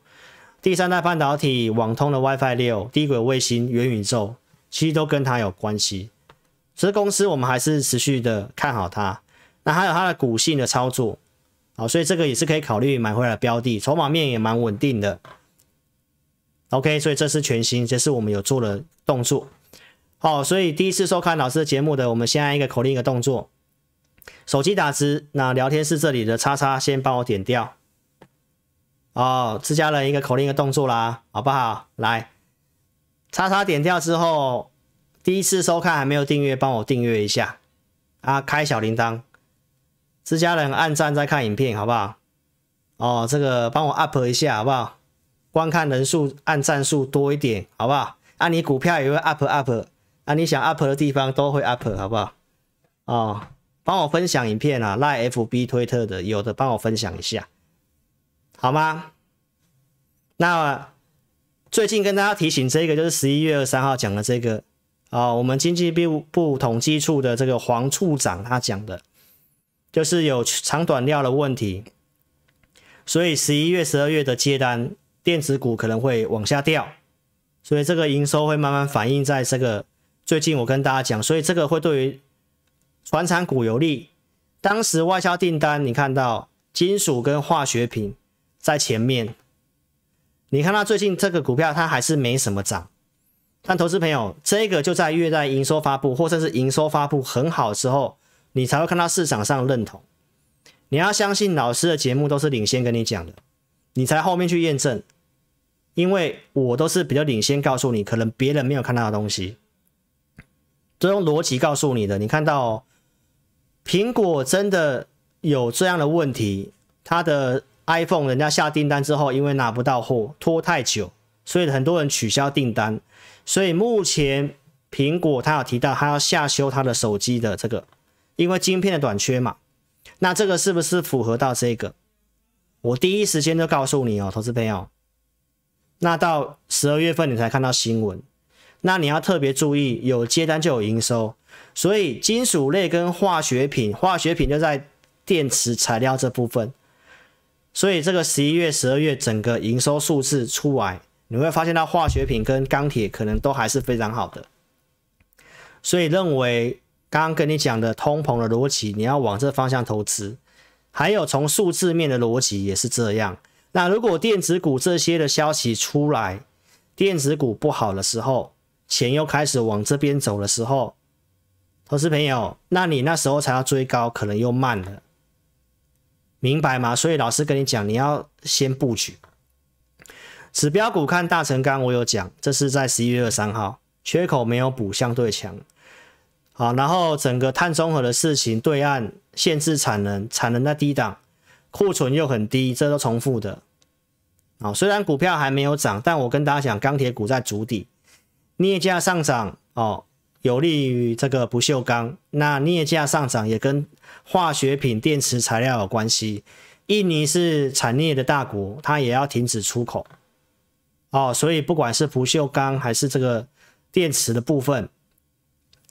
Speaker 1: 第三代半导体、网通的 WiFi 六、低轨卫星、元宇宙，其实都跟它有关系。所以公司我们还是持续的看好它。那还有它的股性的操作，好，所以这个也是可以考虑买回来标的，筹码面也蛮稳定的。OK，所以这是全新，这是我们有做的动作。好，所以第一次收看老师的节目的，我们先按一个口令一个动作，手机打字。那聊天室这里的叉叉先帮我点掉。哦，自家人一个口令一个动作啦，好不好？来，叉叉点掉之后，第一次收看还没有订阅，帮我订阅一下啊，开小铃铛。自家人按赞再看影片，好不好？哦，这个帮我 up 一下，好不好？观看人数按赞数多一点，好不好？按你股票也会 up up。啊，你想 up 的地方都会 up 好不好？哦，帮我分享影片啊，赖 FB、推特的有的帮我分享一下，好吗？那最近跟大家提醒这个就是十一月二三号讲的这个哦，我们经济部部统计处的这个黄处长他讲的，就是有长短料的问题，所以十一月、十二月的接单电子股可能会往下掉，所以这个营收会慢慢反映在这个。最近我跟大家讲，所以这个会对于船产股有利。当时外销订单，你看到金属跟化学品在前面。你看到最近这个股票它还是没什么涨。但投资朋友，这个就在月在营收发布或者是营收发布很好之后，你才会看到市场上认同。你要相信老师的节目都是领先跟你讲的，你才后面去验证。因为我都是比较领先告诉你，可能别人没有看到的东西。都用逻辑告诉你的，你看到苹果真的有这样的问题，他的 iPhone 人家下订单之后，因为拿不到货，拖太久，所以很多人取消订单。所以目前苹果它有提到它要下修它的手机的这个，因为晶片的短缺嘛。那这个是不是符合到这个？我第一时间就告诉你哦，投资朋友，那到十二月份你才看到新闻。那你要特别注意，有接单就有营收，所以金属类跟化学品，化学品就在电池材料这部分。所以这个十一月、十二月整个营收数字出来，你会发现到化学品跟钢铁可能都还是非常好的。所以认为刚刚跟你讲的通膨的逻辑，你要往这方向投资。还有从数字面的逻辑也是这样。那如果电子股这些的消息出来，电子股不好的时候。钱又开始往这边走的时候，投资朋友，那你那时候才要追高，可能又慢了，明白吗？所以老师跟你讲，你要先布局。指标股看大成钢，我有讲，这是在十一月二三号，缺口没有补，相对强。好，然后整个碳中和的事情，对岸限制产能，产能在低档，库存又很低，这都重复的。好，虽然股票还没有涨，但我跟大家讲，钢铁股在筑底。镍价上涨哦，有利于这个不锈钢。那镍价上涨也跟化学品、电池材料有关系。印尼是产镍的大国，它也要停止出口哦，所以不管是不锈钢还是这个电池的部分，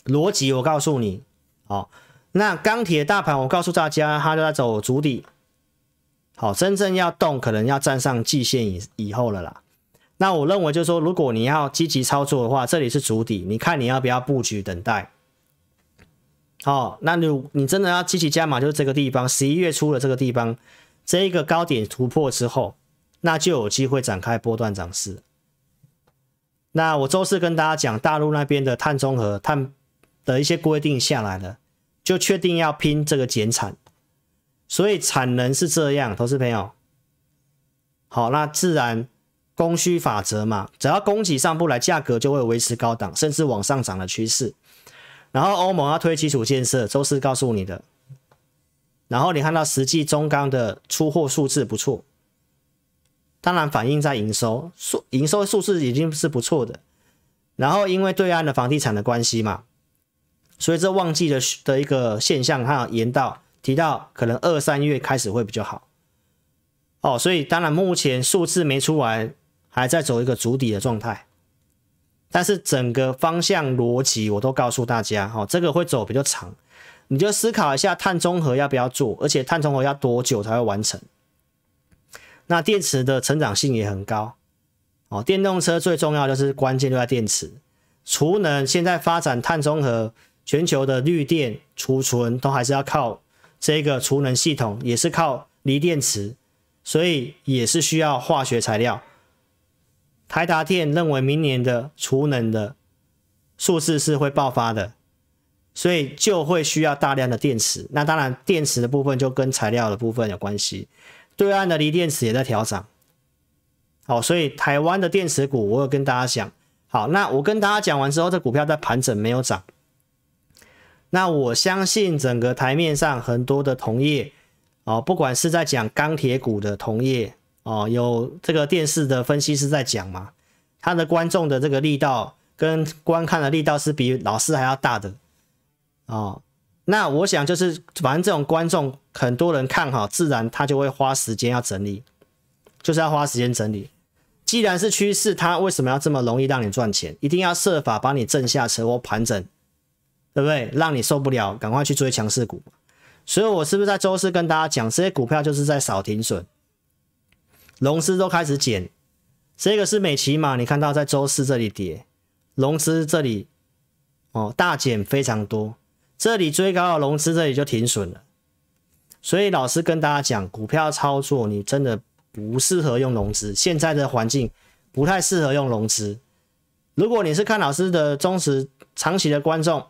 Speaker 1: 逻辑我告诉你哦。那钢铁大盘我告诉大家，它就在走主底，好，真正要动可能要站上季线以以后了啦。那我认为就是说，如果你要积极操作的话，这里是主底，你看你要不要布局等待？好，那如你真的要积极加码，就是这个地方，十一月初的这个地方，这一个高点突破之后，那就有机会展开波段涨势。那我周四跟大家讲，大陆那边的碳中和碳的一些规定下来了，就确定要拼这个减产，所以产能是这样，投资朋友。好，那自然。供需法则嘛，只要供给上不来，价格就会维持高档甚至往上涨的趋势。然后欧盟要推基础建设，周四告诉你的。然后你看到实际中钢的出货数字不错，当然反映在营收数，营收数字已经是不错的。然后因为对岸的房地产的关系嘛，所以这旺季的的一个现象，还有到提到，可能二三月开始会比较好。哦，所以当然目前数字没出完。还在走一个足底的状态，但是整个方向逻辑我都告诉大家哈，这个会走比较长，你就思考一下碳中和要不要做，而且碳中和要多久才会完成？那电池的成长性也很高哦。电动车最重要就是关键就在电池，储能现在发展碳中和，全球的绿电储存都还是要靠这个储能系统，也是靠锂电池，所以也是需要化学材料。台达电认为明年的储能的数字是会爆发的，所以就会需要大量的电池。那当然，电池的部分就跟材料的部分有关系。对岸的锂电池也在调涨。好，所以台湾的电池股，我有跟大家讲。好，那我跟大家讲完之后，这股票在盘整没有涨。那我相信整个台面上很多的铜业，哦，不管是在讲钢铁股的铜业。哦，有这个电视的分析师在讲嘛，他的观众的这个力道跟观看的力道是比老师还要大的哦。那我想就是，反正这种观众很多人看好，自然他就会花时间要整理，就是要花时间整理。既然是趋势，他为什么要这么容易让你赚钱？一定要设法把你震下车或盘整，对不对？让你受不了，赶快去追强势股。所以我是不是在周四跟大家讲，这些股票就是在扫停损？融资都开始减，这个是美骑嘛？你看到在周四这里跌，融资这里哦大减非常多，这里追高的融资这里就停损了。所以老师跟大家讲，股票操作你真的不适合用融资，现在的环境不太适合用融资。如果你是看老师的忠实长期的观众，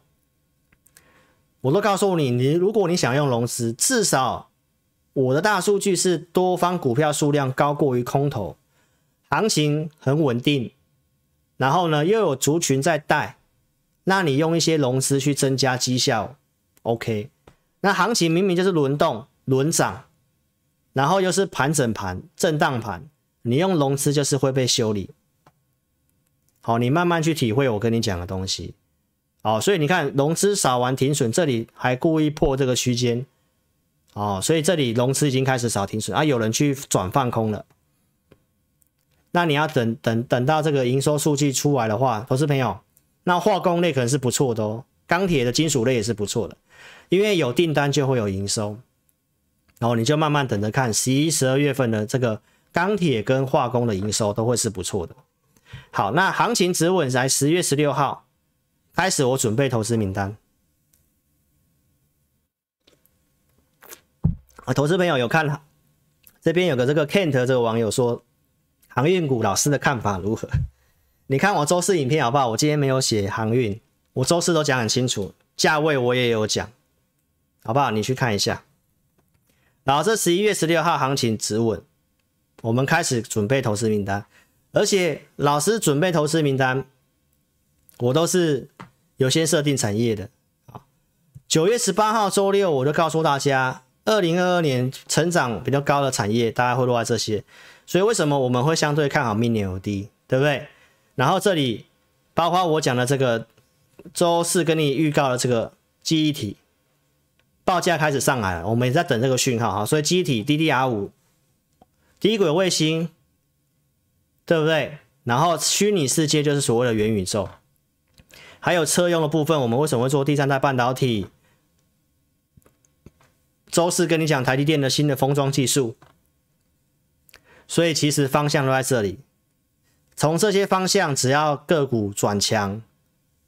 Speaker 1: 我都告诉你，你如果你想用融资，至少。我的大数据是多方股票数量高过于空头，行情很稳定，然后呢又有族群在带，那你用一些融资去增加绩效，OK？那行情明明就是轮动、轮涨，然后又是盘整盘、震荡盘，你用融资就是会被修理。好，你慢慢去体会我跟你讲的东西。好，所以你看融资扫完停损，这里还故意破这个区间。哦，所以这里融资已经开始少停损啊，有人去转放空了。那你要等等等到这个营收数据出来的话，投资朋友，那化工类可能是不错的哦，钢铁的金属类也是不错的，因为有订单就会有营收，然后你就慢慢等着看十一、十二月份的这个钢铁跟化工的营收都会是不错的。好，那行情止稳在十月十六号开始，我准备投资名单。啊，投资朋友有看了，这边有个这个 Kent 这个网友说，航运股老师的看法如何？你看我周四影片好不好？我今天没有写航运，我周四都讲很清楚，价位我也有讲，好不好？你去看一下。然后这十一月十六号行情止稳，我们开始准备投资名单，而且老师准备投资名单，我都是有先设定产业的啊。九月十八号周六，我就告诉大家。二零二二年成长比较高的产业，大概会落在这些，所以为什么我们会相对看好 Mini LED，对不对？然后这里包括我讲的这个周四跟你预告的这个记忆体报价开始上来了，我们也在等这个讯号哈。所以忆体 DDR 五，第一卫星，对不对？然后虚拟世界就是所谓的元宇宙，还有车用的部分，我们为什么会做第三代半导体？周四跟你讲台积电的新的封装技术，所以其实方向都在这里。从这些方向，只要个股转强，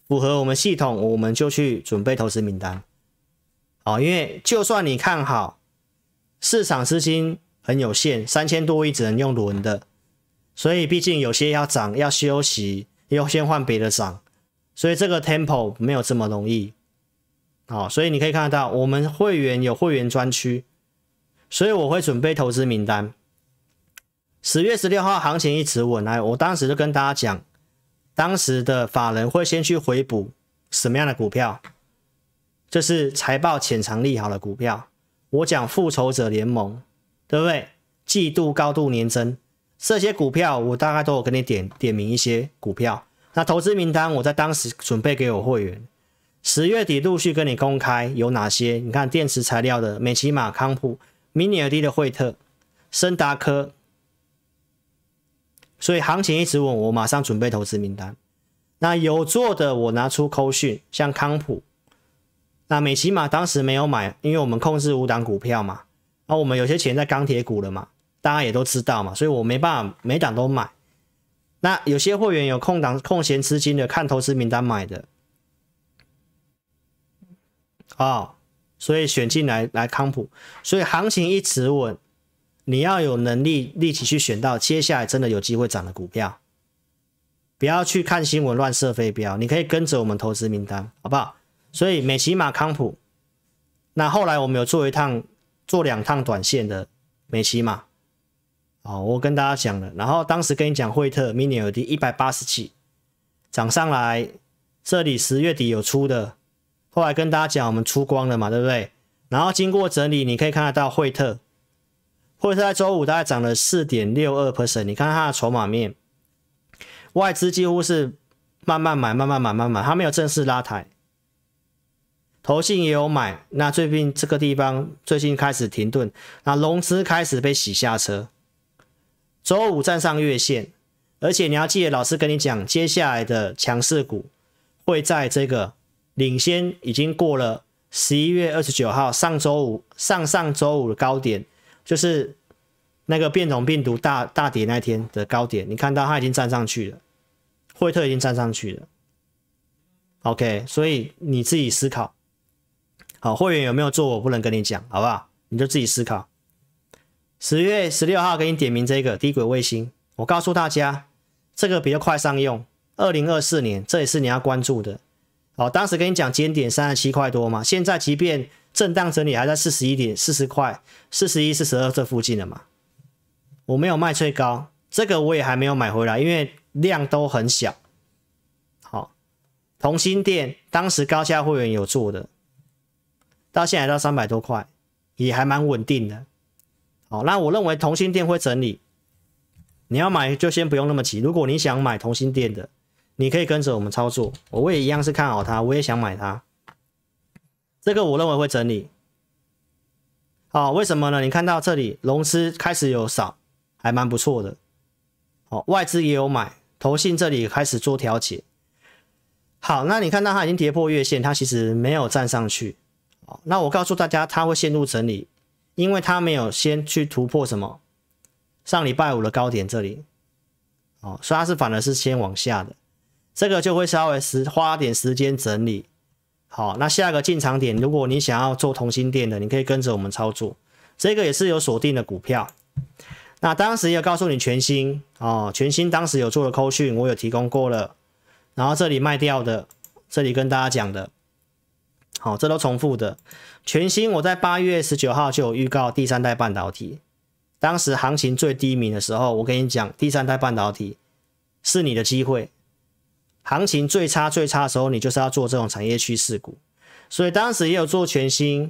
Speaker 1: 符合我们系统，我们就去准备投资名单。好，因为就算你看好，市场资金很有限，三千多亿只能用轮的，所以毕竟有些要涨要休息，要先换别的涨，所以这个 tempo 没有这么容易。好，所以你可以看得到，我们会员有会员专区，所以我会准备投资名单。十月十六号行情一直稳来，我当时就跟大家讲，当时的法人会先去回补什么样的股票，就是财报潜藏利好的股票。我讲复仇者联盟，对不对？季度高度年增，这些股票我大概都有给你点点名一些股票。那投资名单我在当时准备给我会员。十月底陆续跟你公开有哪些？你看电池材料的美奇玛、康普、m i n i e D 的惠特、森达科，所以行情一直稳，我马上准备投资名单。那有做的我拿出扣讯，像康普，那美奇玛当时没有买，因为我们控制五档股票嘛，啊，我们有些钱在钢铁股了嘛，大家也都知道嘛，所以我没办法每档都买。那有些会员有空档、空闲资金的，看投资名单买的。啊，所以选进来来康普，所以行情一直稳，你要有能力力气去选到接下来真的有机会涨的股票，不要去看新闻乱射飞镖，你可以跟着我们投资名单，好不好？所以美西马康普，那后来我们有做一趟，做两趟短线的美西马，哦，我跟大家讲了，然后当时跟你讲惠特 mini 有第一百八十起，涨上来，这里十月底有出的。后来跟大家讲，我们出光了嘛，对不对？然后经过整理，你可以看得到惠特，惠特在周五大概涨了四点六二 percent。你看它的筹码面，外资几乎是慢慢买，慢慢买，慢慢买，它没有正式拉抬。投信也有买，那最近这个地方最近开始停顿，那融资开始被洗下车，周五站上月线，而且你要记得，老师跟你讲，接下来的强势股会在这个。领先已经过了十一月二十九号，上周五上上周五的高点，就是那个变种病毒大大跌那天的高点。你看到它已经站上去了，惠特已经站上去了。OK，所以你自己思考。好，会员有没有做？我不能跟你讲，好不好？你就自己思考。十月十六号给你点名这个低轨卫星，我告诉大家，这个比较快商用，二零二四年，这也是你要关注的。哦，当时跟你讲尖点三十七块多嘛，现在即便震荡整理，还在四十一点四十块、四十一、四十二这附近的嘛。我没有卖最高，这个我也还没有买回来，因为量都很小。好，同心店当时高价会员有做的，到现在到三百多块，也还蛮稳定的。好，那我认为同心店会整理，你要买就先不用那么急。如果你想买同心店的。你可以跟着我们操作，我也一样是看好它，我也想买它。这个我认为会整理。好，为什么呢？你看到这里，融资开始有少，还蛮不错的。好，外资也有买，投信这里开始做调解。好，那你看到它已经跌破月线，它其实没有站上去。好，那我告诉大家，它会陷入整理，因为它没有先去突破什么上礼拜五的高点这里。哦，所以它是反而是先往下的。这个就会稍微时花点时间整理好。那下一个进场点，如果你想要做同心店的，你可以跟着我们操作。这个也是有锁定的股票。那当时也有告诉你全新哦，全新当时有做的扣讯，我有提供过了。然后这里卖掉的，这里跟大家讲的，好，这都重复的。全新我在八月十九号就有预告第三代半导体，当时行情最低迷的时候，我跟你讲，第三代半导体是你的机会。行情最差最差的时候，你就是要做这种产业趋势股，所以当时也有做全新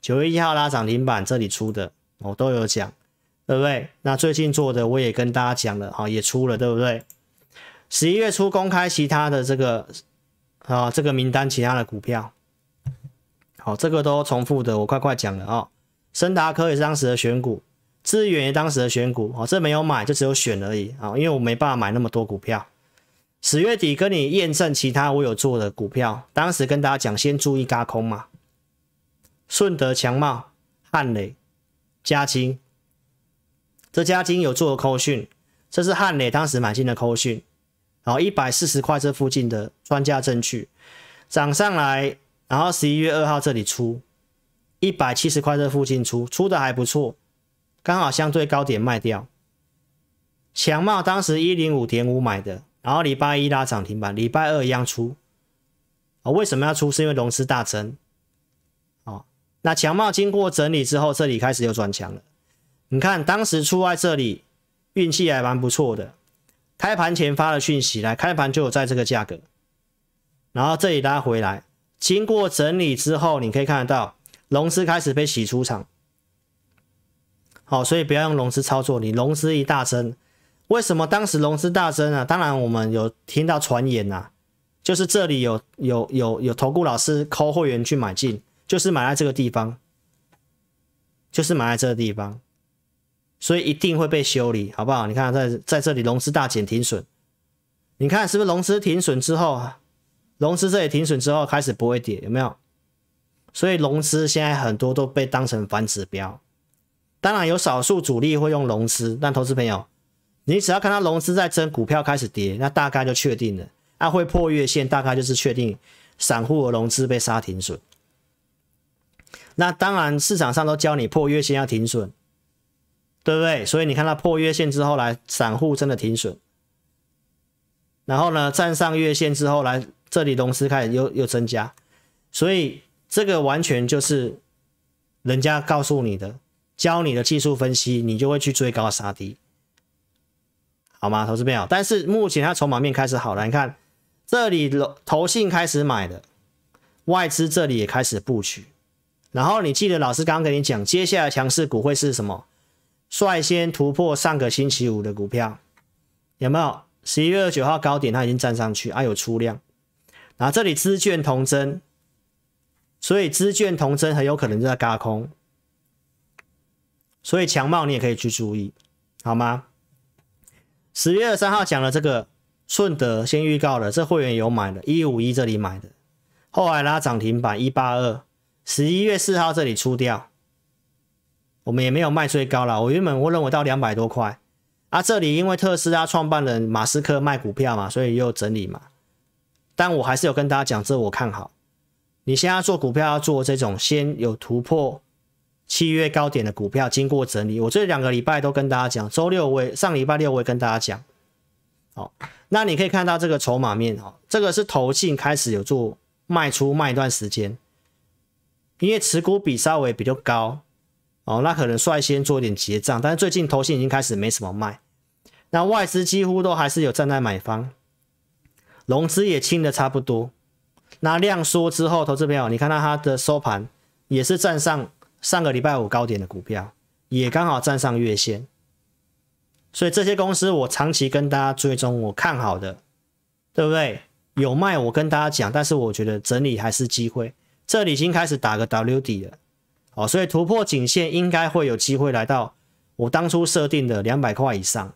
Speaker 1: 九月一号拉涨停板这里出的，我都有讲，对不对？那最近做的我也跟大家讲了，好，也出了，对不对？十一月初公开其他的这个啊，这个名单其他的股票，好，这个都重复的，我快快讲了啊。森达科也是当时的选股，资源也当时的选股，哦，这没有买，就只有选而已啊，因为我没办法买那么多股票。十月底跟你验证其他我有做的股票，当时跟大家讲先注意轧空嘛。顺德强茂、汉磊、嘉金，这嘉金有做的扣讯，这是汉磊当时买进的扣讯，然后一百四十块这附近的专家证据涨上来，然后十一月二号这里出一百七十块这附近出，出的还不错，刚好相对高点卖掉。强茂当时一零五点五买的。然后礼拜一拉涨停板，礼拜二一样出。啊，为什么要出？是因为融资大增，啊，那强茂经过整理之后，这里开始有转强了。你看当时出在这里，运气还蛮不错的。开盘前发了讯息，来开盘就有在这个价格。然后这里拉回来，经过整理之后，你可以看得到，融资开始被洗出场。好，所以不要用融资操作，你融资一大增。为什么当时融资大增啊？当然，我们有听到传言呐，就是这里有有有有投顾老师抠会员去买进，就是买在这个地方，就是买在这个地方，所以一定会被修理，好不好？你看，在在这里融资大减停损，你看是不是融资停损之后啊？融资这里停损之后开始不会跌，有没有？所以融资现在很多都被当成反指标，当然有少数主力会用融资，但投资朋友。你只要看到融资在增，股票开始跌，那大概就确定了。啊、会破月线，大概就是确定散户和融资被杀停损。那当然市场上都教你破月线要停损，对不对？所以你看到破月线之后来，散户真的停损。然后呢，站上月线之后来，这里融资开始又又增加。所以这个完全就是人家告诉你的，教你的技术分析，你就会去追高杀低。好吗？投资没有，但是目前它筹码面开始好了。你看，这里投信开始买的，外资这里也开始布局。然后你记得老师刚刚跟你讲，接下来强势股会是什么？率先突破上个星期五的股票，有没有？十一月二九号高点它已经站上去，啊有出量。然后这里资券同增，所以资券同增很有可能在高空，所以强帽你也可以去注意，好吗？十月二三号讲了这个顺德，先预告了，这会员有买的，一五一这里买的，后来拉涨停板一八二，十一月四号这里出掉，我们也没有卖最高了，我原本我认为到两百多块，啊，这里因为特斯拉创办人马斯克卖股票嘛，所以又整理嘛，但我还是有跟大家讲，这我看好，你现在做股票要做这种先有突破。七月高点的股票经过整理，我这两个礼拜都跟大家讲，周六我也上礼拜六我也跟大家讲。好，那你可以看到这个筹码面，哦，这个是投信开始有做卖出卖一段时间，因为持股比稍微比较高，哦，那可能率先做点结账，但是最近投信已经开始没什么卖，那外资几乎都还是有站在买方，融资也清的差不多，那量缩之后，投资朋友，你看到它的收盘也是站上。上个礼拜五高点的股票也刚好站上月线，所以这些公司我长期跟大家追踪，我看好的，对不对？有卖我跟大家讲，但是我觉得整理还是机会，这里已经开始打个 W 底了，好，所以突破颈线应该会有机会来到我当初设定的两百块以上，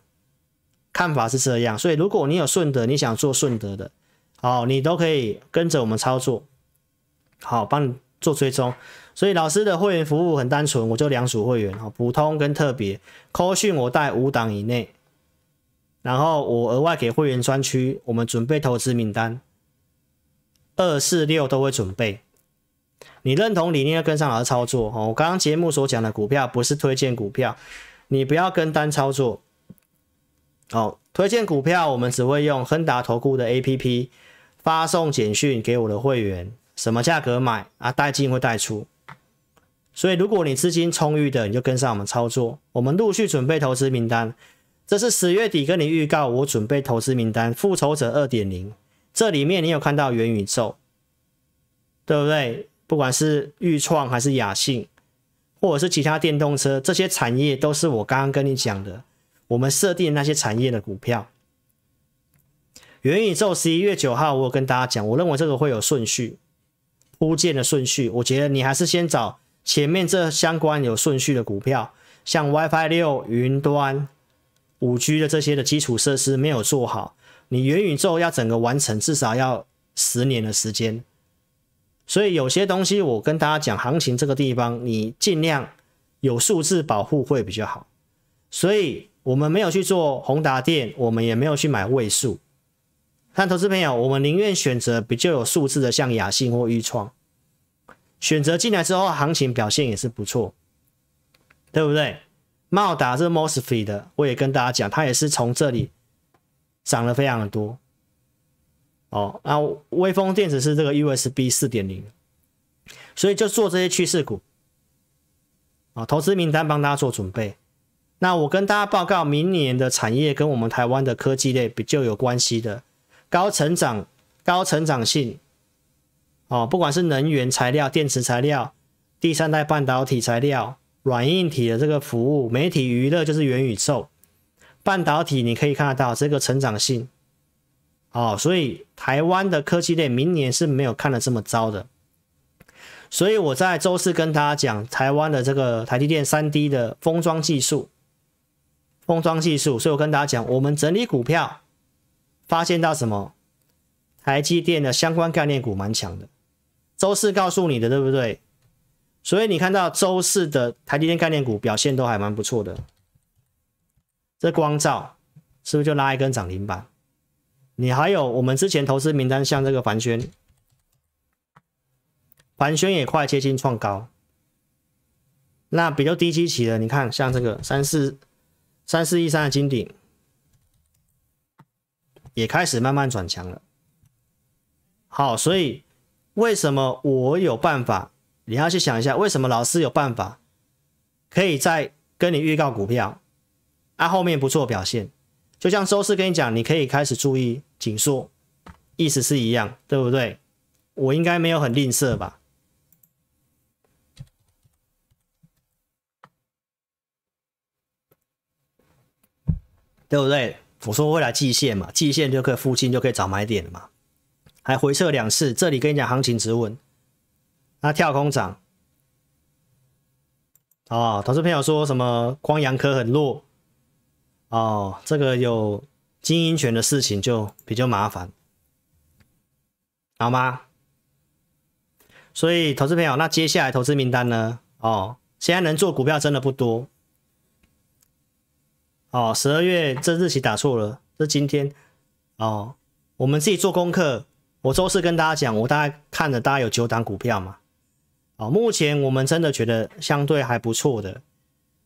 Speaker 1: 看法是这样，所以如果你有顺德，你想做顺德的，好，你都可以跟着我们操作，好，帮你做追踪。所以老师的会员服务很单纯，我就两组会员哈，普通跟特别。扣讯我带五档以内，然后我额外给会员专区，我们准备投资名单，二四六都会准备。你认同理念跟上老师操作哦。我刚刚节目所讲的股票不是推荐股票，你不要跟单操作哦。推荐股票我们只会用亨达投顾的 A P P 发送简讯给我的会员，什么价格买啊？带进会带出。所以，如果你资金充裕的，你就跟上我们操作。我们陆续准备投资名单，这是十月底跟你预告，我准备投资名单《复仇者二点零》。这里面你有看到元宇宙，对不对？不管是预创还是雅信，或者是其他电动车，这些产业都是我刚刚跟你讲的，我们设定那些产业的股票。元宇宙十一月九号，我有跟大家讲，我认为这个会有顺序，铺建的顺序。我觉得你还是先找。前面这相关有顺序的股票，像 WiFi 六、云端、五 G 的这些的基础设施没有做好，你元宇宙要整个完成至少要十年的时间。所以有些东西我跟大家讲，行情这个地方你尽量有数字保护会比较好。所以我们没有去做宏达电，我们也没有去买位数。但投资朋友，我们宁愿选择比较有数字的，像雅信或裕创。选择进来之后，行情表现也是不错，对不对？茂达是 mosfet 的，我也跟大家讲，它也是从这里涨了非常的多。哦，那威风电子是这个 USB 四点零，所以就做这些趋势股啊。投资名单帮大家做准备。那我跟大家报告，明年的产业跟我们台湾的科技类比较有关系的，高成长、高成长性。哦，不管是能源材料、电池材料、第三代半导体材料、软硬体的这个服务、媒体娱乐，就是元宇宙、半导体，你可以看得到这个成长性。哦，所以台湾的科技类明年是没有看的这么糟的。所以我在周四跟大家讲台湾的这个台积电三 D 的封装技术、封装技术，所以我跟大家讲，我们整理股票发现到什么？台积电的相关概念股蛮强的。周四告诉你的对不对？所以你看到周四的台积电概念股表现都还蛮不错的。这光照是不是就拉一根涨停板？你还有我们之前投资名单，像这个凡轩，凡轩也快接近创高。那比较低基期的，你看像这个三四三四一三的金顶，也开始慢慢转强了。好，所以。为什么我有办法？你要去想一下，为什么老师有办法，可以在跟你预告股票，啊后面不错表现？就像周四跟你讲，你可以开始注意紧缩，意思是一样，对不对？我应该没有很吝啬吧？对不对？我说未来季线嘛，季线就可以附近就可以找买点了嘛。还回撤两次，这里跟你讲，行情只稳，那跳空涨。哦，投资朋友说什么光阳科很弱，哦，这个有经营权的事情就比较麻烦，好吗？所以投资朋友，那接下来投资名单呢？哦，现在能做股票真的不多。哦，十二月这日期打错了，这今天。哦，我们自己做功课。我周四跟大家讲，我大概看了大概有九档股票嘛，啊，目前我们真的觉得相对还不错的，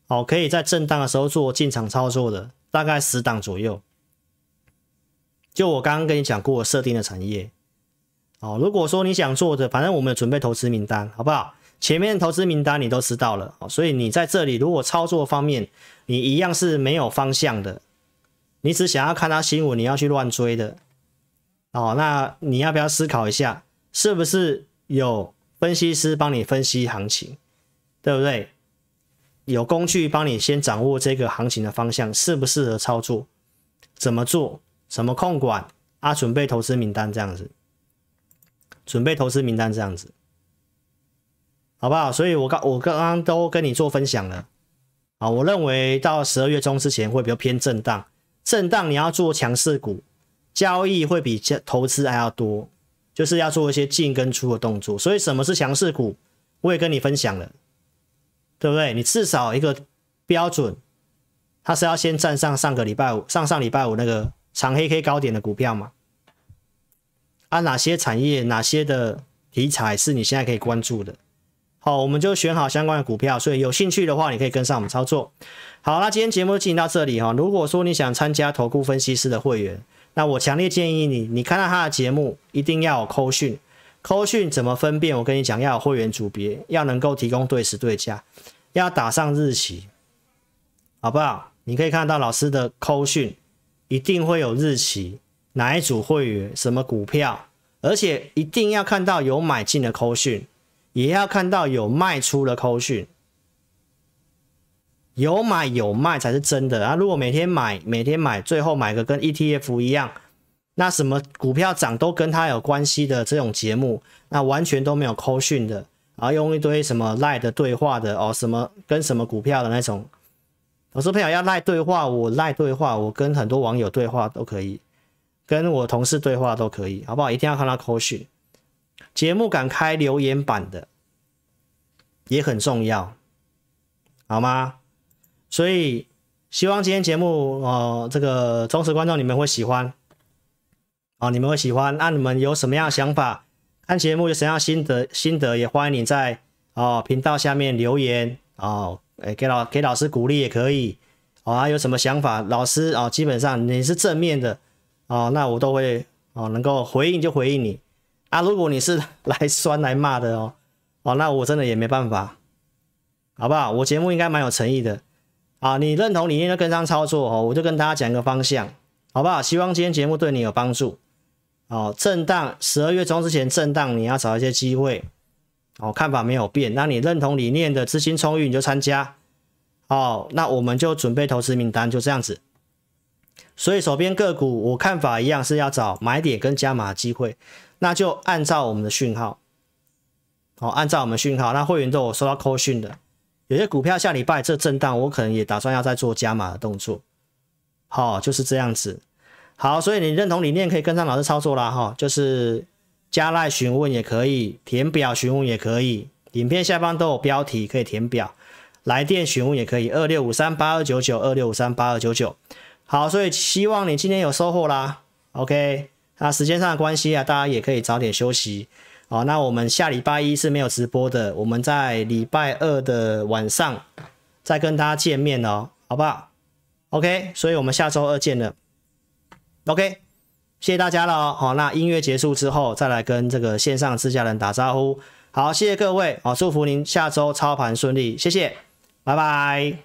Speaker 1: 哦，可以在震荡的时候做进场操作的，大概十档左右。就我刚刚跟你讲过设定的产业，哦，如果说你想做的，反正我们有准备投资名单，好不好？前面投资名单你都知道了，所以你在这里如果操作方面，你一样是没有方向的，你只想要看他新闻，你要去乱追的。哦，那你要不要思考一下，是不是有分析师帮你分析行情，对不对？有工具帮你先掌握这个行情的方向，适不适合操作，怎么做，什么控管啊？准备投资名单这样子，准备投资名单这样子，好不好？所以我刚我刚刚都跟你做分享了，啊，我认为到十二月中之前会比较偏震荡，震荡你要做强势股。交易会比投资还要多，就是要做一些进跟出的动作。所以什么是强势股？我也跟你分享了，对不对？你至少一个标准，它是要先站上上个礼拜五、上上礼拜五那个长黑 K 高点的股票嘛？啊，哪些产业、哪些的题材是你现在可以关注的？好，我们就选好相关的股票。所以有兴趣的话，你可以跟上我们操作。好了，今天节目就进行到这里哈。如果说你想参加投顾分析师的会员，那我强烈建议你，你看到他的节目一定要有扣讯，扣讯怎么分辨？我跟你讲，要有会员组别，要能够提供对时对价，要打上日期，好不好？你可以看到老师的扣讯一定会有日期，哪一组会员什么股票，而且一定要看到有买进的扣讯，也要看到有卖出的扣讯。有买有卖才是真的啊！如果每天买每天买，最后买个跟 ETF 一样，那什么股票涨都跟它有关系的这种节目，那完全都没有扣讯的，啊用一堆什么赖的对话的哦，什么跟什么股票的那种。我说朋友要赖对话，我赖对话，我跟很多网友对话都可以，跟我同事对话都可以，好不好？一定要看他扣讯，节目敢开留言版的也很重要，好吗？所以希望今天节目，哦，这个忠实观众你们会喜欢哦，你们会喜欢。那你们有什么样的想法？看节目有什么样的心得心得，也欢迎你在哦频道下面留言哦，哎给老给老师鼓励也可以。哦，啊，有什么想法？老师哦，基本上你是正面的哦，那我都会哦能够回应就回应你啊。如果你是来酸来骂的哦，哦那我真的也没办法，好不好？我节目应该蛮有诚意的。啊，你认同理念的跟上操作哦，我就跟大家讲一个方向，好不好？希望今天节目对你有帮助。哦，震荡十二月中之前震荡，你要找一些机会。哦，看法没有变，那你认同理念的资金充裕，你就参加。哦，那我们就准备投资名单，就这样子。所以手边个股我看法一样，是要找买点跟加码机会，那就按照我们的讯号。哦，按照我们讯号，那会员都有收到 call 讯的。有些股票下礼拜这震荡，我可能也打算要再做加码的动作。好，就是这样子。好，所以你认同理念，可以跟上老师操作啦。哈，就是加赖询问也可以，填表询问也可以，影片下方都有标题可以填表，来电询问也可以，二六五三八二九九二六五三八二九九。好，所以希望你今天有收获啦。OK，那时间上的关系啊，大家也可以早点休息。好，那我们下礼拜一是没有直播的，我们在礼拜二的晚上再跟大家见面哦，好不好？OK，所以我们下周二见了，OK，谢谢大家了哦。好，那音乐结束之后再来跟这个线上自家人打招呼。好，谢谢各位好，祝福您下周操盘顺利，谢谢，拜拜。